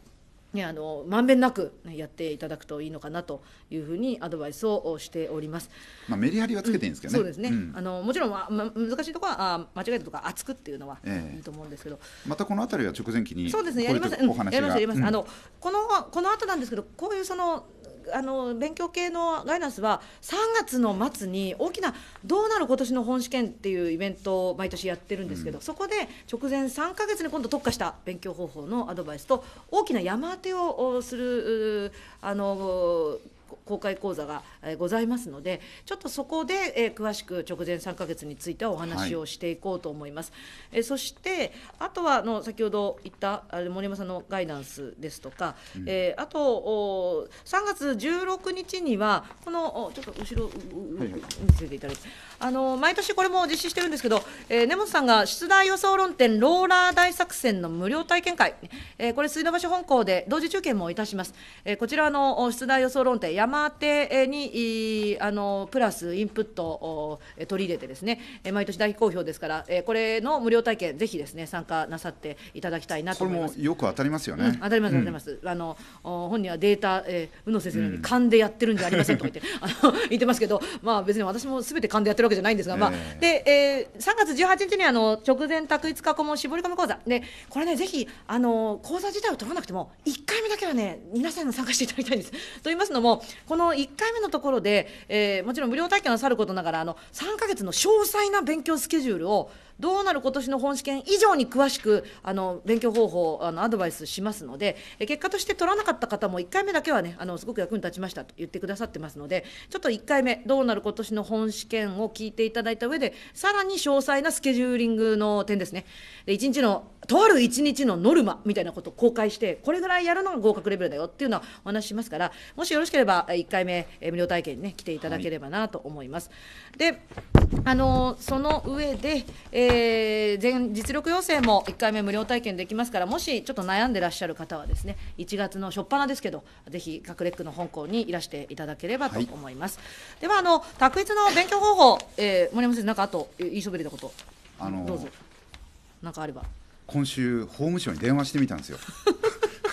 ね、あのまんべんなくね、やっていただくといいのかなというふうにアドバイスをしております。まあ、メリハリはつけていいんですけどね。うん、そうですね。うん、あのもちろん、ま、あ、難しいところはあ間違えたとか厚くっていうのは、いいと思うんですけど。またこの辺りは直前期にそうですねやります。お話がやりますやります。あのこのこの後なんですけどこういうそのあの勉強系のガイナンスは3月の末に大きな「どうなる今年の本試験」っていうイベントを毎年やってるんですけど、うん、そこで直前3か月に今度特化した勉強方法のアドバイスと大きな山当てをするあの公開講座がございますのでちょっとそこで、え詳しく直前3ヶ月についてはお話をしていこうと思います、え、はい、そしてあとはあの先ほど言った森山さんのガイダンスですとか、うん、えあとお3月16日にはこのちょっと後ろ見せていただいて、あの毎年これも実施してるんですけど、え根本さんが出題予想論点ローラー大作戦の無料体験会、えこれ水の橋本校で同時中継もいたします、えこちらの出題予想論点山手にあのプラスインプットを取り入れてですね毎年大好評ですからこれの無料体験ぜひですね参加なさっていただきたいなと思います。よく当たりますよね。うん、当たります当たります。うん、あの本人はデータ、えー、宇野先生のに勘でやってるんじゃありませんとか言って、うん、あの言ってますけど、まあ別に私もすべて勘でやってるわけじゃないんですが、えー、まあで、えー、3月18日にあの直前択一過去問絞り込む講座でこれねぜひあの講座自体を取らなくても1回目だけはね皆さんが参加していただきたいんです。と言いますのもこの1回目のところで、えー、もちろん無料体験はさることながらあの3ヶ月の詳細な勉強スケジュールをどうなる今年の本試験以上に詳しくあの勉強方法あのアドバイスしますので結果として取らなかった方も1回目だけはねあのすごく役に立ちましたと言ってくださってますのでちょっと1回目どうなる今年の本試験を聞いていただいた上でさらに詳細なスケジューリングの点ですね1日のとある1日のノルマみたいなことを公開してこれぐらいやるのが合格レベルだよっていうのはお話ししますからもしよろしければ1回目無料体験にね来ていただければなと思います。はい、であのその上で、えーえー、全実力要請も1回目無料体験できますからもしちょっと悩んでらっしゃる方はですね1月の初っ端ですけどぜひ学歴の本校にいらしていただければと思います、はい、ではあの卓越の勉強方法、えー、森山先生なんかあと言いそびれたことあのどうぞなんかあれば今週法務省に電話してみたんですよ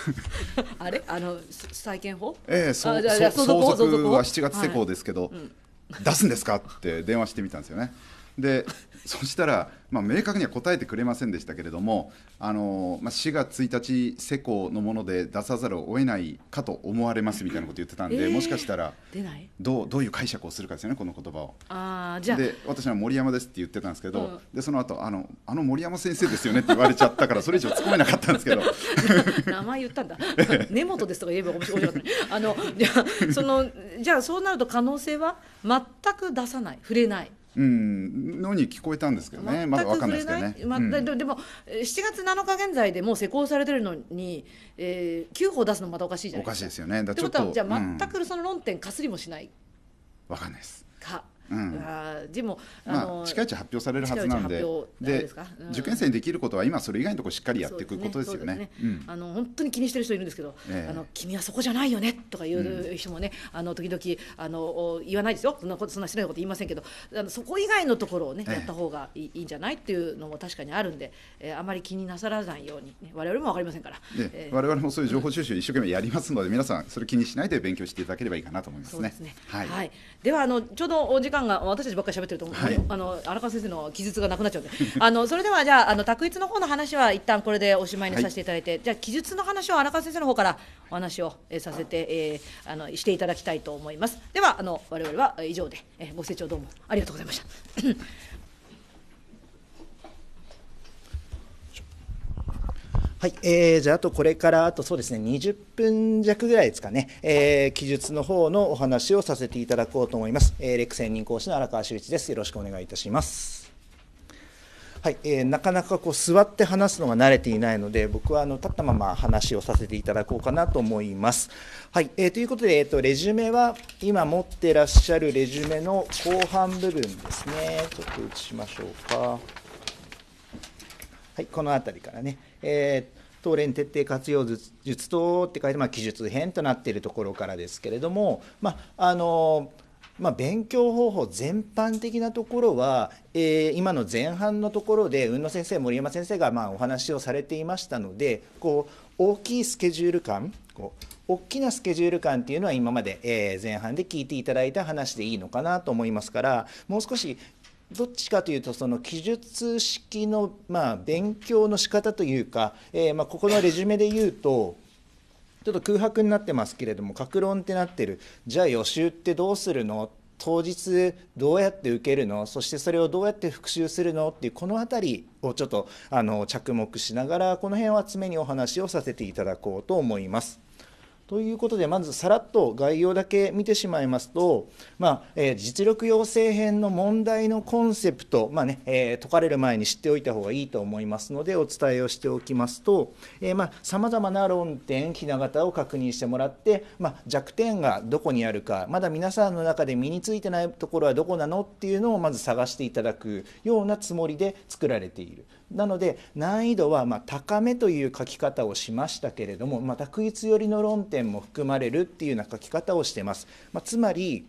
あれあの債権法ええー、そう相続は7月施行ですけど、はいうん、出すんですかって電話してみたんですよねでそしたら、まあ、明確には答えてくれませんでしたけれども、あのまあ、4月1日、施工のもので出さざるを得ないかと思われますみたいなこと言ってたんで、えー、もしかしたらどうどういう解釈をするかですよね、この言葉を。あじゃで私は森山ですって言ってたんですけど、うん、でその後あのあの森山先生ですよねって言われちゃったから、それ以上突っ込めなかったんですけど 名前言ったんだ、根本ですとか言えば面白かった、ね、あのじゃあそのじゃあそうなると可能性は全く出さない、触れない。うん、のに聞こえたんですけどね、まだ分かんないですけどね。ま、でも、7月7日現在でもう施行されてるのに、えー、9歩出すのまたおかしいじゃないですか。おかしいですよね。だってことは、じゃあ、全くその論点、かすりもしない。わかんないです。かうん、でも、まあ、の近いうち発表されるはずなんでで、うん、受験生にできることは今それ以外のところしっかりやっていくことですよね、あの本当に気にしてる人いるんですけど、えー、あの君はそこじゃないよねとかいう人もね、あの時々あの言わないですよそんなことそんな失礼なこと言いませんけどあのそこ以外のところをね、やった方がいい,、んじゃないっていうのも確かにあるんで、えー、あまり気になさらないように、ね、我々も分かりませんから、えー、我々もそういう情報収集一生懸命やりますので、皆さんそれ気にしないで勉強していただければいいかなと思いますね。そうですねはい、はい、ではあのちょうどお時間間が私たちばっかり喋ってると、はい、あの荒川先生の記述がなくなっちゃうんで あのそれではじゃああの卓一の方の話は一旦これでおしまいにさせていただいて、はい、じゃあ記述の話を荒川先生の方からお話を、えさせて、えー、あのしていただきたいと思いますではあの我々は以上で、えご清聴どうもありがとうございましたはい、えー、じゃあ、あとこれから、あとそうですね、20分弱ぐらいですかね、えー、記述の方のお話をさせていただこうと思います。えー、レック専任講師の荒川修一です。よろしくお願いいたします。はい、えー、なかなかこう座って話すのが慣れていないので、僕はあの立ったまま話をさせていただこうかなと思います。はい、えー、ということで、えーと、レジュメは今持ってらっしゃるレジュメの後半部分ですね。ちょっと映しましょうか。はい、この辺りからね。えー当連徹底活用術等って書いて、まあ、記述編となっているところからですけれども、まあのまあ、勉強方法全般的なところは、えー、今の前半のところで海野先生森山先生がまお話をされていましたのでこう大きいスケジュール感こう大きなスケジュール感っていうのは今まで前半で聞いていただいた話でいいのかなと思いますからもう少しどっちかというとその記述式のまあ勉強の仕方というか、えー、まあここのレジュメで言うとちょっと空白になってますけれども格論ってなってるじゃあ予習ってどうするの当日どうやって受けるのそしてそれをどうやって復習するのっていうこの辺りをちょっとあの着目しながらこの辺は常にお話をさせていただこうと思います。ということでまずさらっと概要だけ見てしまいますと、まあえー、実力養成編の問題のコンセプト、まあねえー、解かれる前に知っておいた方がいいと思いますのでお伝えをしておきますとさまざ、まな論点ひな形を確認してもらって、まあ、弱点がどこにあるかまだ皆さんの中で身についてないところはどこなのっていうのをまず探していただくようなつもりで作られている。なので難易度はま高めという書き方をしましたけれども、ま択一寄りの論点も含まれるっていうような書き方をしてます。まあ、つまり、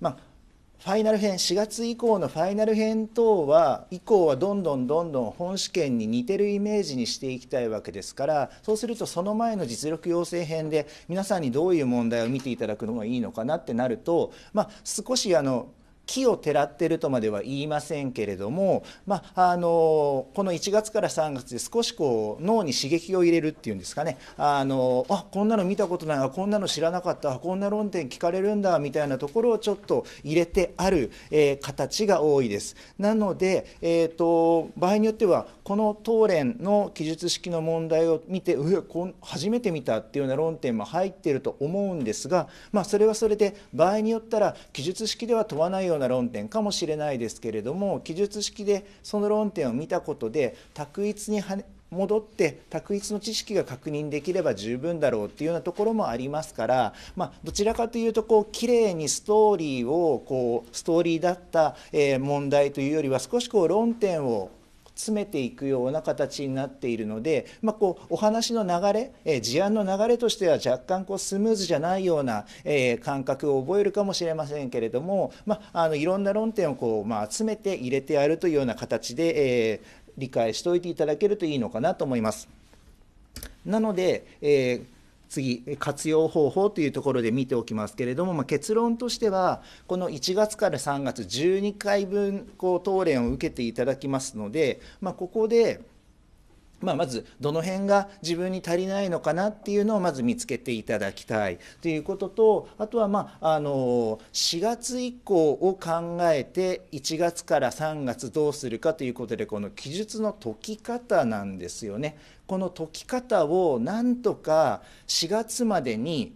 まあファイナル編4月以降のファイナル編等は以降はどんどんどんどん本試験に似てるイメージにしていきたいわけですからそうするとその前の実力養成編で皆さんにどういう問題を見ていただくのがいいのかなってなるとまあ少しあの木をてらってるとまでは言いませんけれども、まあ、あのこの1月から3月で少しこう脳に刺激を入れるっていうんですかねあのあこんなの見たことないあこんなの知らなかったこんな論点聞かれるんだみたいなところをちょっと入れてある、えー、形が多いです。なので、えーと、場合によってはこの東連の記述式の問題を見てうこん初めて見たっていうような論点も入ってると思うんですが、まあ、それはそれで場合によったら記述式では問わないよような論点かもしれないですけれども記述式でその論点を見たことで択一に戻って択一の知識が確認できれば十分だろうっていうようなところもありますから、まあ、どちらかというとこう綺麗にストーリーをこうストーリーだった問題というよりは少しこう論点を詰めていくような形になっているので、まあ、こうお話の流れ、え事案の流れとしては若干こうスムーズじゃないような、え感覚を覚えるかもしれませんけれども、まあ、あのいろんな論点をこう、まあ、集めて入れてやるというような形で、えー、理解しておいていただけるといいのかなと思います。なので、えー次、活用方法というところで見ておきますけれども、まあ、結論としては、この1月から3月、12回分こう、答弁を受けていただきますので、まあ、ここで、まあ、まずどの辺が自分に足りないのかなっていうのをまず見つけていただきたいということとあとは、まあ、あの4月以降を考えて1月から3月どうするかということでこの記述の解き方なんですよね。この解き方をなんとか4月までに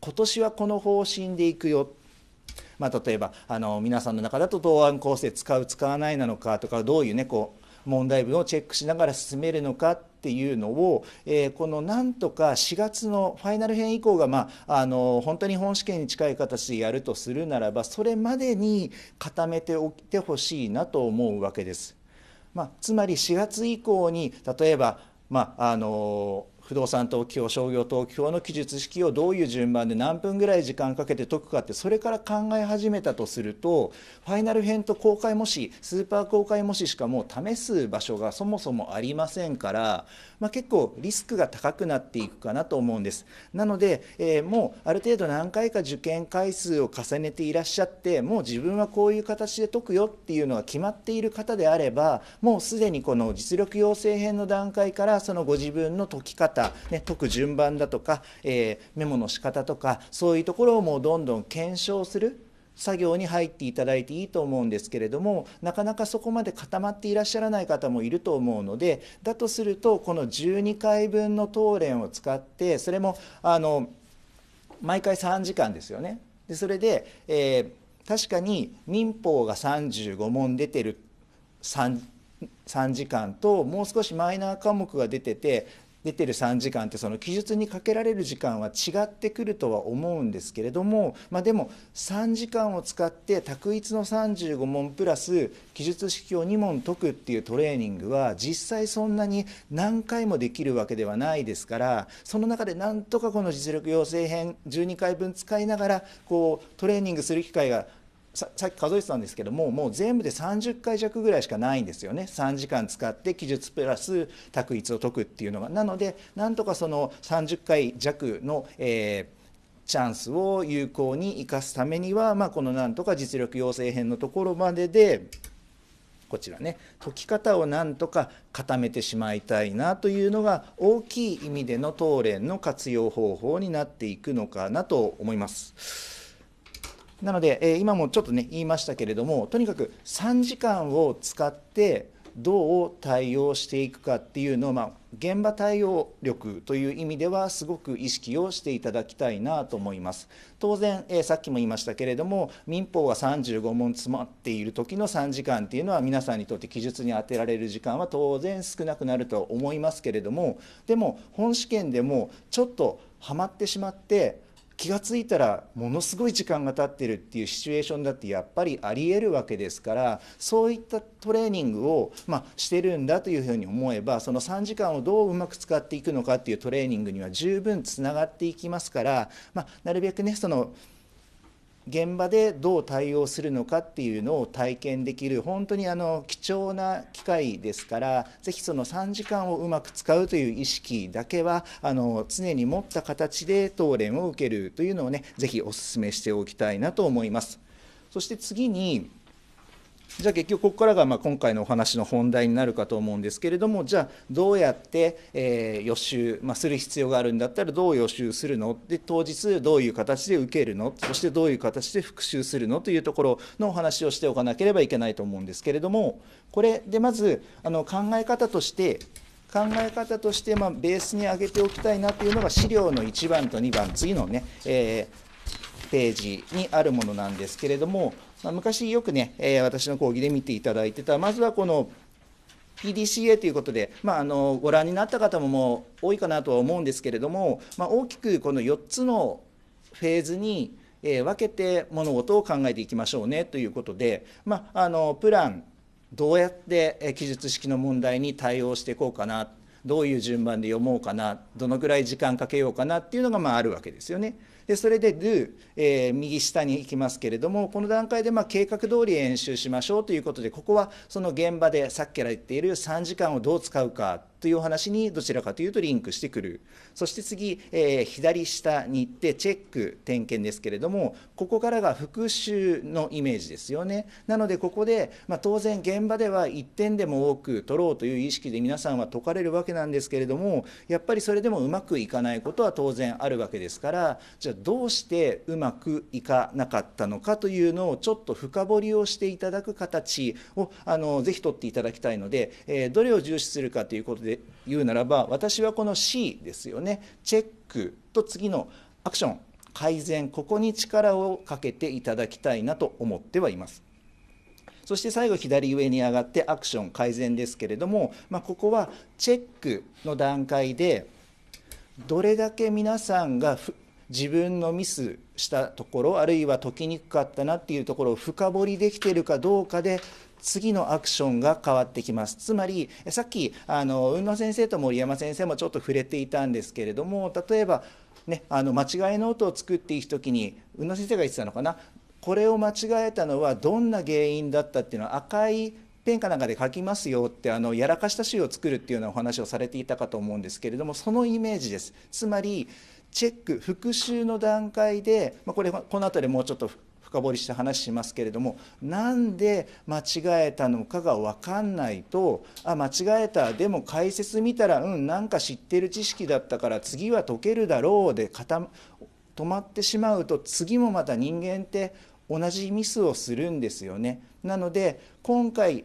今年はこの方針でいくよまあ、例えばあの皆さんの中だと答案構成使う使わないなのかとかどういうねこう問題文をチェックしながら進めるのかっていうのを、えー、このなんとか4月のファイナル編以降が、まあ、あの本当に本試験に近い形でやるとするならばそれまでに固めておいてほしいなと思うわけです。まあ、つまり4月以降に例えばまああの不動産登記法商業登記法の記述式をどういう順番で何分ぐらい時間かけて解くかってそれから考え始めたとするとファイナル編と公開模試スーパー公開模試しかもう試す場所がそもそもありませんから、まあ、結構リスクが高くなっていくかなと思うんですなので、えー、もうある程度何回か受験回数を重ねていらっしゃってもう自分はこういう形で解くよっていうのが決まっている方であればもうすでにこの実力養成編の段階からそのご自分の解き方方、ね、解く順番だとか、えー、メモの仕方とかそういうところをもうどんどん検証する作業に入っていただいていいと思うんですけれどもなかなかそこまで固まっていらっしゃらない方もいると思うのでだとするとこの12回分の当練を使ってそれもあの毎回3時間ですよね。でそれで、えー、確かに民法が35問出てる 3, 3時間ともう少しマイナー科目が出てて出てる3時間ってその記述にかけられる時間は違ってくるとは思うんですけれども、まあ、でも3時間を使って択一の35問プラス記述式を2問解くっていうトレーニングは実際そんなに何回もできるわけではないですからその中でなんとかこの実力養成編12回分使いながらこうトレーニングする機会がさっき数えてたんですけどももう全部で30回弱ぐらいしかないんですよね3時間使って記述プラス択一を解くっていうのがなのでなんとかその30回弱の、えー、チャンスを有効に生かすためには、まあ、このなんとか実力養成編のところまででこちらね解き方をなんとか固めてしまいたいなというのが大きい意味での東連の活用方法になっていくのかなと思います。なので、え今もちょっとね言いましたけれどもとにかく3時間を使ってどう対応していくかっていうのを、まあ、現場対応力という意味ではすごく意識をしていただきたいなと思います当然、えー、さっきも言いましたけれども民法が35問詰まっている時の3時間っていうのは皆さんにとって記述に充てられる時間は当然少なくなると思いますけれどもでも本試験でもちょっとはまってしまって気が付いたらものすごい時間が経ってるっていうシチュエーションだってやっぱりありえるわけですからそういったトレーニングを、ましてるんだというふうに思えばその3時間をどううまく使っていくのかっていうトレーニングには十分つながっていきますから、まなるべくねその現場でどう対応するのかっていうのを体験できる本当にあの貴重な機会ですからぜひその3時間をうまく使うという意識だけはあの常に持った形で答練を受けるというのをねぜひお勧めしておきたいなと思います。そして次にじゃあ結局ここからがま今回のお話の本題になるかと思うんですけれどもじゃあどうやって、えー、予習、まあ、する必要があるんだったらどう予習するので当日どういう形で受けるのそしてどういう形で復習するのというところのお話をしておかなければいけないと思うんですけれどもこれでまずあの考え方として考え方として、まベースに上げておきたいなというのが資料の1番と2番次のね、えーページにあるものなんですけれどもまあ、昔よくね、えー、私の講義で見ていただいてた、まずはこの PDCA ということで、まあ、あのご覧になった方ももう多いかなとは思うんですけれども、まあ、大きくこの4つのフェーズに、えー、分けて物事を考えていきましょうねということで、まあ、あのプランどうやって記述式の問題に対応していこうかなどういう順番で読もうかなどのぐらい時間かけようかなっていうのがまああるわけですよね。でそれで Do、えー、右下に行きますけれどもこの段階でま計画通り演習しましょうということでここはその現場でさっきから言っている3時間をどう使うかという話にどちらかというとリンクしてくる。そして次、えー、左下に行ってチェック、点検ですけれども、ここからが復習のイメージですよね。なのでここで、まあ、当然現場では1点でも多く取ろうという意識で皆さんは解かれるわけなんですけれども、やっぱりそれでもうまくいかないことは当然あるわけですから、じゃあどうしてうまくいかなかったのかというのをちょっと深掘りをしていただく形をあのぜひ取っていただきたいので、えー、どれを重視するかということでで言うならば私はこの C ですよねチェックと次のアクション改善ここに力をかけていただきたいなと思ってはいますそして最後左上に上がってアクション改善ですけれども、まあ、ここはチェックの段階でどれだけ皆さんが自分のミスしたところあるいは解きにくかったなっていうところを深掘りできているかどうかで次のアクションが変わってきますつまりさっきあの海野先生と森山先生もちょっと触れていたんですけれども例えばね、あの間違いノートを作っていく時に宇野先生が言ってたのかなこれを間違えたのはどんな原因だったっていうのは赤いペンかなんかで書きますよってあのやらかした詩を作るっていうようなお話をされていたかと思うんですけれどもそのイメージですつまりチェック復習の段階で、まあ、これこの辺りもうちょっと深掘りして話しますけれどもなんで間違えたのかが分かんないとあ間違えたでも解説見たらうんなんか知ってる知識だったから次は解けるだろうで固止まってしまうと次もまた人間って同じミスをするんですよね。なので今回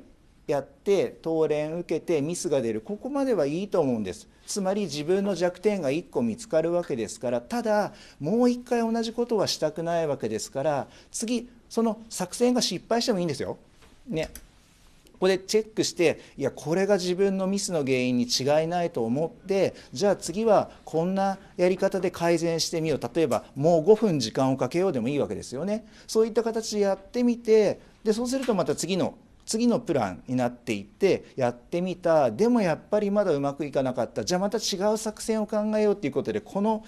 やって当連受けてミスが出るここまではいいと思うんですつまり自分の弱点が1個見つかるわけですからただもう1回同じことはしたくないわけですから次その作戦が失敗してもいいんですよ。ねここでチェックしていやこれが自分のミスの原因に違いないと思ってじゃあ次はこんなやり方で改善してみよう例えばもう5分時間をかけようでもいいわけですよねそういった形でやってみてでそうするとまた次の次のプランになっていってやってみたでもやっぱりまだうまくいかなかったじゃあまた違う作戦を考えようっていうことでこの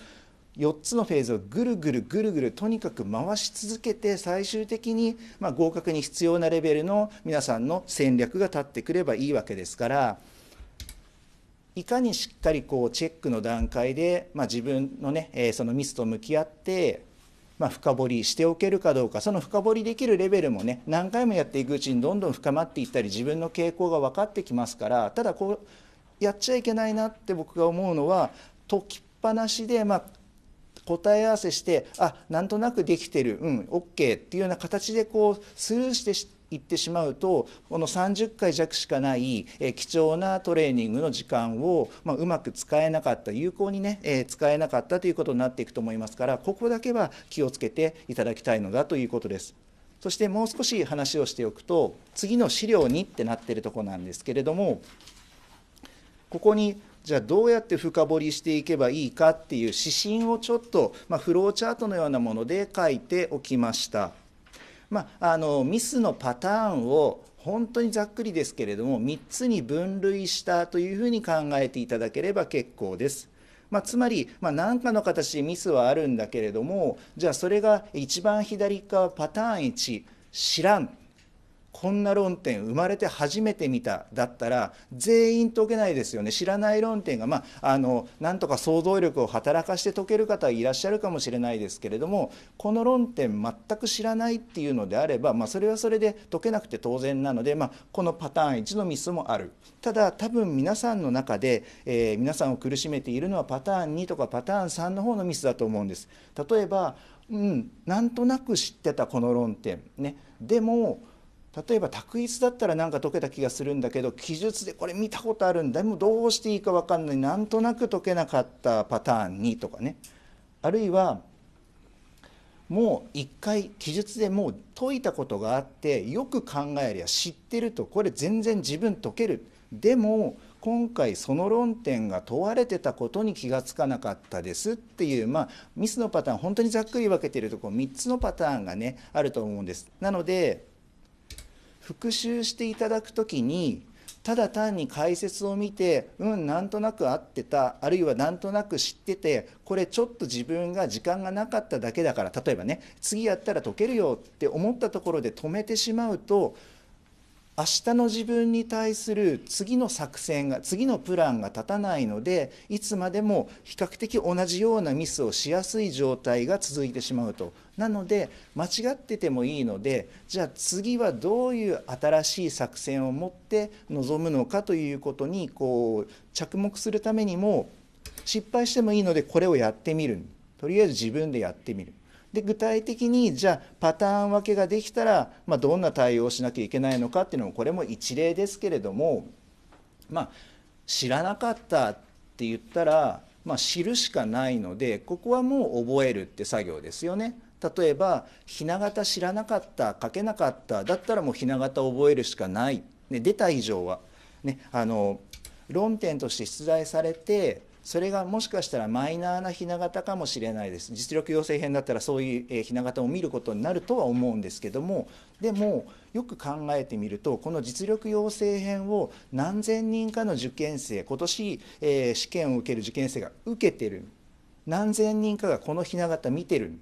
4つのフェーズをぐるぐるぐるぐるとにかく回し続けて最終的にま合格に必要なレベルの皆さんの戦略が立ってくればいいわけですからいかにしっかりこうチェックの段階で、ま自分のね、えそのミスと向き合ってまあ、深掘りしておけるかどうかその深掘りできるレベルもね何回もやっていくうちにどんどん深まっていったり自分の傾向が分かってきますからただこうやっちゃいけないなって僕が思うのは解きっぱなしでまあ答え合わせしてあなんとなくできてるうん OK っていうような形でこうスルーして行ってしまうとこの30回弱しかないえ貴重なトレーニングの時間を、まうまく使えなかった有効にね、え使えなかったということになっていくと思いますからここだけは気をつけていただきたいのだということです。そしてもう少し話をしておくと次の資料にってなってるとこなんですけれどもここにじゃあどうやって深掘りしていけばいいかっていう指針をちょっと、まあ、フローチャートのようなもので書いておきました。まあ、あのミスのパターンを本当にざっくりですけれども3つに分類したというふうに考えていただければ結構です。まあ、つまり、まあ、何かの形でミスはあるんだけれどもじゃあそれが一番左側パターン1知らんこんな論点生まれて初めて見ただったら全員解けないですよね知らない論点がまああのなんとか想像力を働かして解ける方いらっしゃるかもしれないですけれどもこの論点全く知らないっていうのであれば、まあ、それはそれで解けなくて当然なので、まあ、このパターン1のミスもあるただ多分皆さんの中で、えー、皆さんを苦しめているのはパターン2とかパターン3の方のミスだと思うんです例えば、うん、なんとなく知ってたこの論点ねでも例えば択一だったらなんか解けた気がするんだけど記述でこれ見たことあるんだでもどうしていいか分かんないなんとなく解けなかったパターンにとかねあるいはもう一回記述でもう解いたことがあってよく考えりゃ知ってるとこれ全然自分解けるでも今回その論点が問われてたことに気が付かなかったですっていう、まあ、ミスのパターン本当にざっくり分けてるとこ3つのパターンがねあると思うんです。なので復習していただくときにただ単に解説を見てうんなんとなく合ってたあるいはなんとなく知っててこれちょっと自分が時間がなかっただけだから例えばね次やったら解けるよって思ったところで止めてしまうと明日の自分に対する次の作戦が次のプランが立たないのでいつまでも比較的同じようなミスをしやすい状態が続いてしまうとなので間違っててもいいのでじゃあ次はどういう新しい作戦を持って臨むのかということにこう着目するためにも失敗してもいいのでこれをやってみるとりあえず自分でやってみるで具体的にじゃあパターン分けができたら、まあ、どんな対応をしなきゃいけないのかっていうのもこれも一例ですけれども、まあ、知らなかったって言ったら、まあ、知るしかないのでここはもう覚えるって作業ですよね。例えばひな形知らなかった書けなかっただったらもうひな形覚えるしかない、ね、出た以上は、ね、あの論点として出題されてそれがもしかしたらマイナーな雛形かもしれないです実力養成編だったらそういうひな形を見ることになるとは思うんですけどもでもよく考えてみるとこの実力養成編を何千人かの受験生今年、えー、試験を受ける受験生が受けてる何千人かがこのひな形見てる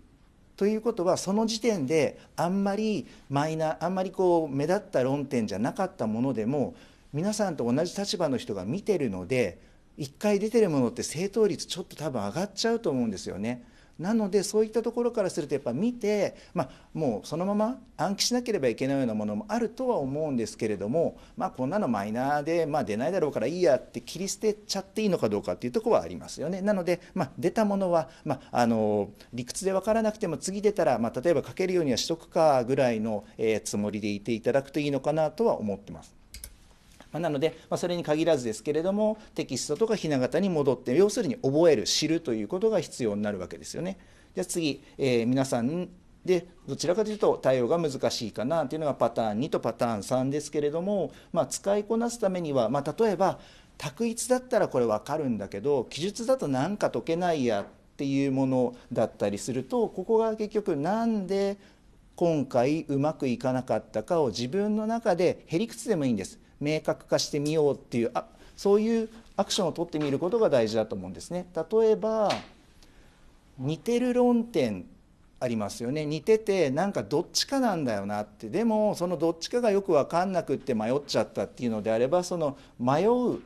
ということはその時点であんまりマイナーあんまりこう目立った論点じゃなかったものでも皆さんと同じ立場の人が見てるので1回出てるものって正答率ちょっと多分上がっちゃうと思うんですよね。なのでそういったところからするとやっぱ見て、まあ、もうそのまま暗記しなければいけないようなものもあるとは思うんですけれども、まあ、こんなのマイナーで、まあ、出ないだろうからいいやって切り捨てちゃっていいのかどうかっていうとこはありますよねなので、まあ、出たものは、まあ、あの理屈で分からなくても次出たら、まあ、例えば書けるようにはしとくかぐらいの、えつもりでいていただくといいのかなとは思ってます。まなので、まそれに限らずですけれどもテキストとかひな形に戻って要するに覚える知るということが必要になるわけですよね。じゃあ次、えー、皆さんでどちらかというと対応が難しいかなというのがパターン2とパターン3ですけれども、まあ、使いこなすためには、まあ、例えば択一だったらこれ分かるんだけど記述だとなんか解けないやっていうものだったりするとここが結局何で今回うまくいかなかったかを自分の中でへりくつでもいいんです明確化してみようっていうあそういうアクションを取ってみることが大事だと思うんですね。例えば似てる論点ありますよね似ててなんかどっちかなんだよなってでもそのどっちかがよく分かんなくって迷っちゃったっていうのであればその迷う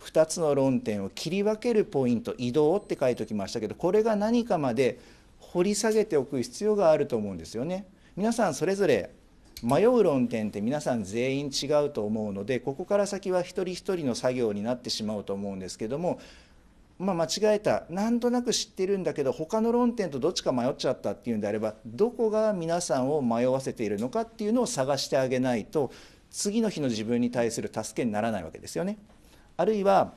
2つの論点を切り分けるポイント移動って書いておきましたけどこれが何かまで掘り下げておく必要があると思うんですよね。皆さんそれぞれ迷う論点って皆さん全員違うと思うのでここから先は一人一人の作業になってしまうと思うんですけども、まあ、間違えたなんとなく知ってるんだけど他の論点とどっちか迷っちゃったっていうんであればどこが皆さんを迷わせているのかっていうのを探してあげないと次の日の自分に対する助けにならないわけですよね。あるいは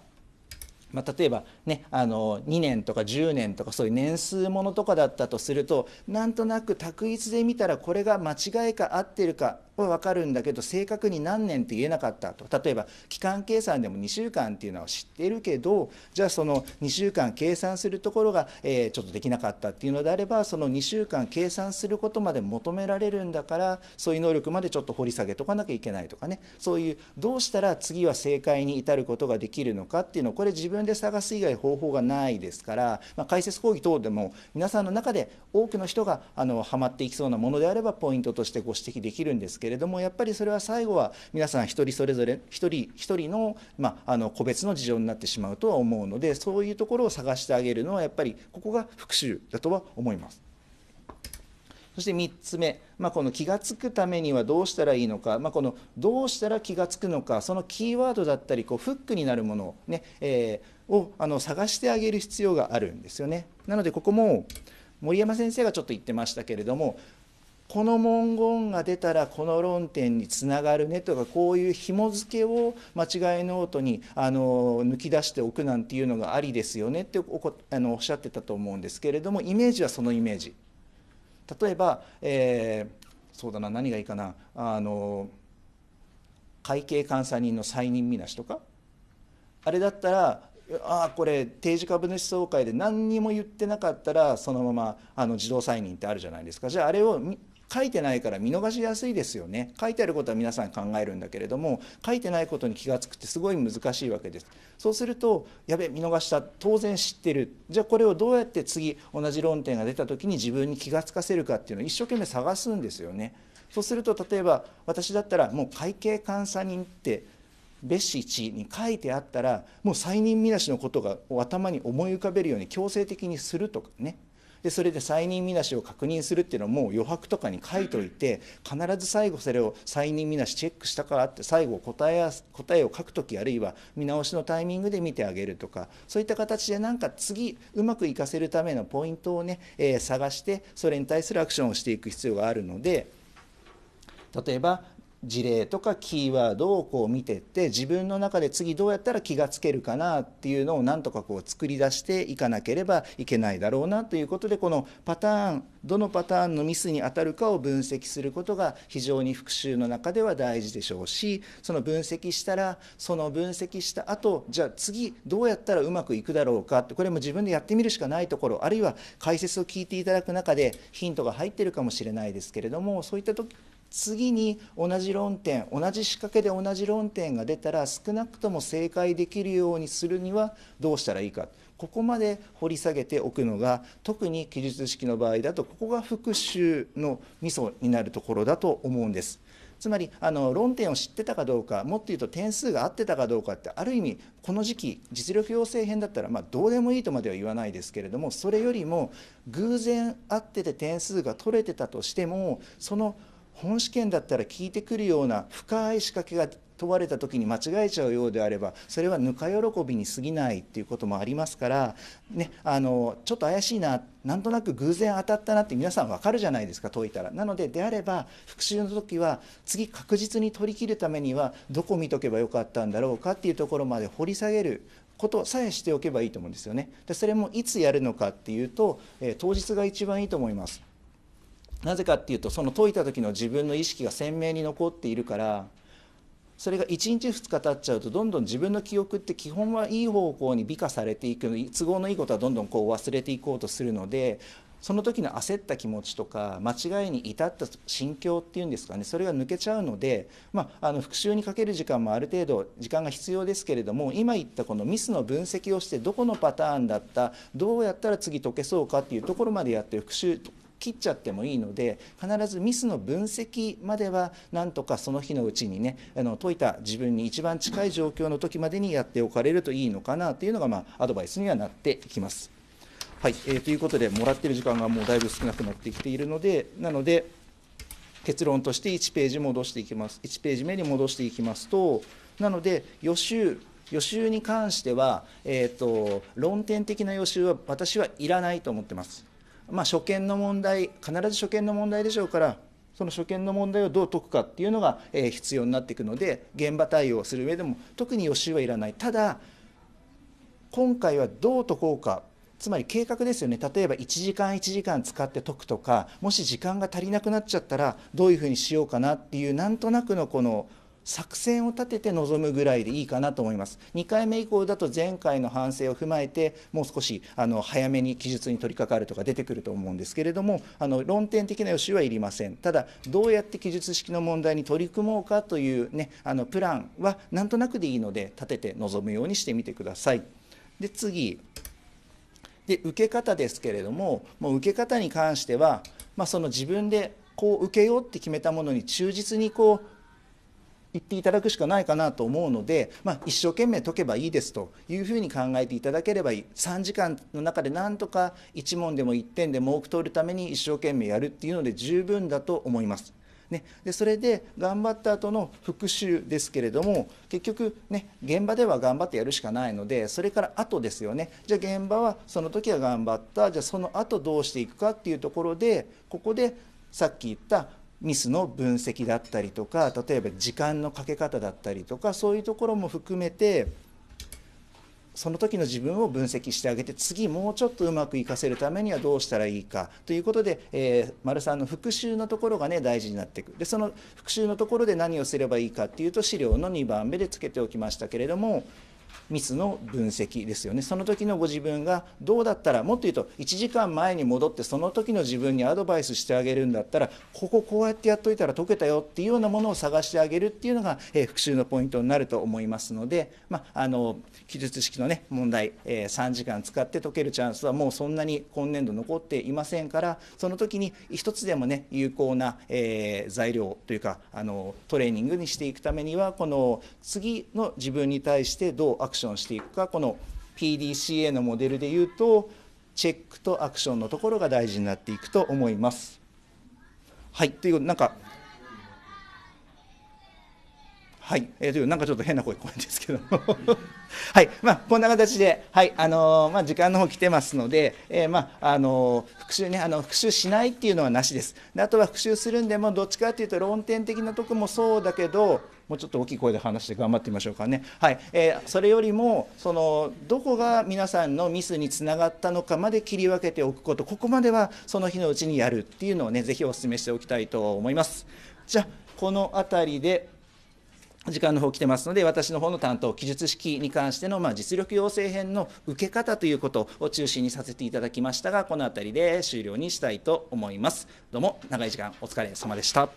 まあ、例えば、ね、あの2年とか10年とかそういう年数ものとかだったとするとなんとなく択一で見たらこれが間違いか合ってるかは分かるんだけど正確に何年って言えなかったと例えば期間計算でも2週間っていうのは知ってるけどじゃあその2週間計算するところが、えー、ちょっとできなかったっていうのであればその2週間計算することまで求められるんだからそういう能力までちょっと掘り下げとかなきゃいけないとかねそういうどうしたら次は正解に至ることができるのかっていうのをこれ自分で探す以外方法がないですから、まあ、解説講義等でも皆さんの中で多くの人があのハマっていきそうなものであればポイントとしてご指摘できるんですけどけれどもやっぱりそれは最後は皆さん一人それぞれ一人一人の,、まあ、あの個別の事情になってしまうとは思うのでそういうところを探してあげるのはやっぱりここが復習だとは思います。そして3つ目、まあ、この気が付くためにはどうしたらいいのか、まあ、このどうしたら気が付くのか、そのキーワードだったり、こうフックになるものをね、えー、をあの探してあげる必要があるんですよね。なので、ここも森山先生がちょっと言ってましたけれども、この文言が出たらこの論点につながるねとかこういう紐付けを間違いノートにあの抜き出しておくなんていうのがありですよねっておあのおっしゃってたと思うんですけれどもイメージはそのイメージ。例えば、えー、そうだな何がいいかなあの会計監査人の再任見なしとかあれだったらああこれ定時株主総会で何にも言ってなかったらそのままあの自動再任ってあるじゃないですかじゃああれを書いてないから見逃しやすいですよね書いてあることは皆さん考えるんだけれども書いてないことに気が付くってすごい難しいわけですそうするとやべ見逃した当然知ってるじゃあこれをどうやって次同じ論点が出た時に自分に気が付かせるかっていうのを一生懸命探すんですよねそうすると例えば私だったらもう会計監査人って別紙1に書いてあったらもう再任見なしのことが頭に思い浮かべるように強制的にするとかねそれで再任見なしを確認するっていうのはもう余白とかに書いといて必ず最後それを再任見なしチェックしたからって最後答え答えを書くときあるいは見直しのタイミングで見てあげるとかそういった形でなんか次うまくいかせるためのポイントをね、えー、探してそれに対するアクションをしていく必要があるので例えば事例とかキーワードをこう見てって自分の中で次どうやったら気がつけるかなっていうのをなんとかこう作り出していかなければいけないだろうなということでこのパターンどのパターンのミスに当たるかを分析することが非常に復習の中では大事でしょうしその分析したらその分析した後じゃあ次どうやったらうまくいくだろうかってこれも自分でやってみるしかないところあるいは解説を聞いていただく中でヒントが入ってるかもしれないですけれどもそういった時次に同じ論点同じ仕掛けで同じ論点が出たら少なくとも正解できるようにするにはどうしたらいいかここまで掘り下げておくのが特に記述式の場合だとここが復習のミソになるところだと思うんです。つまりあの論点を知ってたかどうかもっと言うと点数が合ってたかどうかってある意味この時期実力要請編だったら、まあ、どうでもいいとまでは言わないですけれどもそれよりも偶然合ってて点数が取れてたとしてもその本試験だったら聞いてくるような深い仕掛けが問われた時に間違えちゃうようであればそれはぬか喜びに過ぎないっていうこともありますから、ね、あのちょっと怪しいななんとなく偶然当たったなって皆さん分かるじゃないですか解いたら。なのでであれば復習の時は次確実に取り切るためにはどこ見とけばよかったんだろうかっていうところまで掘り下げることさえしておけばいいと思うんですよね。でそれもいつやるのかっていうと、え当日が一番いいと思います。なぜかっていうとその解いた時の自分の意識が鮮明に残っているからそれが1日2日経っちゃうとどんどん自分の記憶って基本はいい方向に美化されていく都合のいいことはどんどんこう忘れていこうとするのでその時の焦った気持ちとか間違いに至った心境っていうんですかねそれが抜けちゃうので、まあ、あの復習にかける時間もある程度時間が必要ですけれども今言ったこのミスの分析をしてどこのパターンだったどうやったら次解けそうかっていうところまでやって復習切っちゃってもいいので必ずミスの分析まではなんとかその日のうちにねあの解いた自分に一番近い状況の時までにやっておかれるといいのかなというのが、まあ、アドバイスにはなってきます。はいえー、ということでもらってる時間がもうだいぶ少なくなってきているのでなので結論として1ページ戻していきます1ページ目に戻していきますとなので予習予習に関しては、えーと、と論点的な予習は私はいらないと思ってます。まあ、初見の問題必ず初見の問題でしょうからその初見の問題をどう解くかっていうのが、えー、必要になっていくので現場対応する上でも特に予習はいらないただ今回はどう解こうかつまり計画ですよね例えば1時間1時間使って解くとかもし時間が足りなくなっちゃったらどういうふうにしようかなっていうなんとなくのこの作戦を立てて臨むぐらいでいいかなと思います。2回目以降だと前回の反省を踏まえて、もう少しあの早めに記述に取り掛かるとか出てくると思うんですけれども、あの論点的な予習はいりません。ただ、どうやって記述式の問題に取り組もうかというね、あのプランはなんとなくでいいので、立てて臨むようにしてみてください。で、次。で、受け方ですけれども、もう受け方に関しては、まあ、その自分でこう受けようって決めたものに忠実にこう言っていただくしかないかなと思うので、まあ、一生懸命解けばいいですというふうに考えていただければいい3時間の中でなんとか1問でも1点でも多く取るために一生懸命やるっていうので十分だと思います。ね、でそれで頑張った後の復習ですけれども結局、ね、現場では頑張ってやるしかないのでそれから後ですよねじゃあ現場はその時は頑張ったじゃあその後どうしていくかっていうところでここでさっき言ったミスの分析だったりとか例えば時間のかけ方だったりとかそういうところも含めてその時の自分を分析してあげて次もうちょっとうまくいかせるためにはどうしたらいいかということで、えー、丸さんの復習のところがね大事になってくるでその復習のところで何をすればいいかっていうと資料の2番目でつけておきましたけれどもミスの分析ですよねその時のご自分がどうだったらもっと言うと1時間前に戻ってその時の自分にアドバイスしてあげるんだったらこここうやってやっといたら解けたよっていうようなものを探してあげるっていうのが、えー、復習のポイントになると思いますので、まあ、あの記述式の、ね、問題、えー、3時間使って解けるチャンスはもうそんなに今年度残っていませんからその時に一つでもね有効な、えー、材料というかあのトレーニングにしていくためにはこの次の自分に対してどうアアクションしていくかこの PDCA のモデルでいうとチェックとアクションのところが大事になっていくと思います。はいというなんかはい、えー、というなんかちょっと変な声怖いんですけど はいまあ、こんな形で、はいあのー、まあ、時間の方来てますので、えー、まあ、あのー、復習ねあの復習しないっていうのはなしですであとは復習するんでもどっちかっていうと論点的なとこもそうだけどもうちょっと大きい声で話して頑張ってみましょうかね。はいえー、それよりもそのどこが皆さんのミスにつながったのかまで切り分けておくことここまではその日のうちにやるっていうのをね是非お勧めしておきたいと思います。じゃあこの辺りで時間の方来てますので、私の方の担当、記述式に関しての、まあ、実力養成編の受け方ということを中心にさせていただきましたが、この辺りで終了にしたいと思います。どうも、長い時間お疲れ様でした。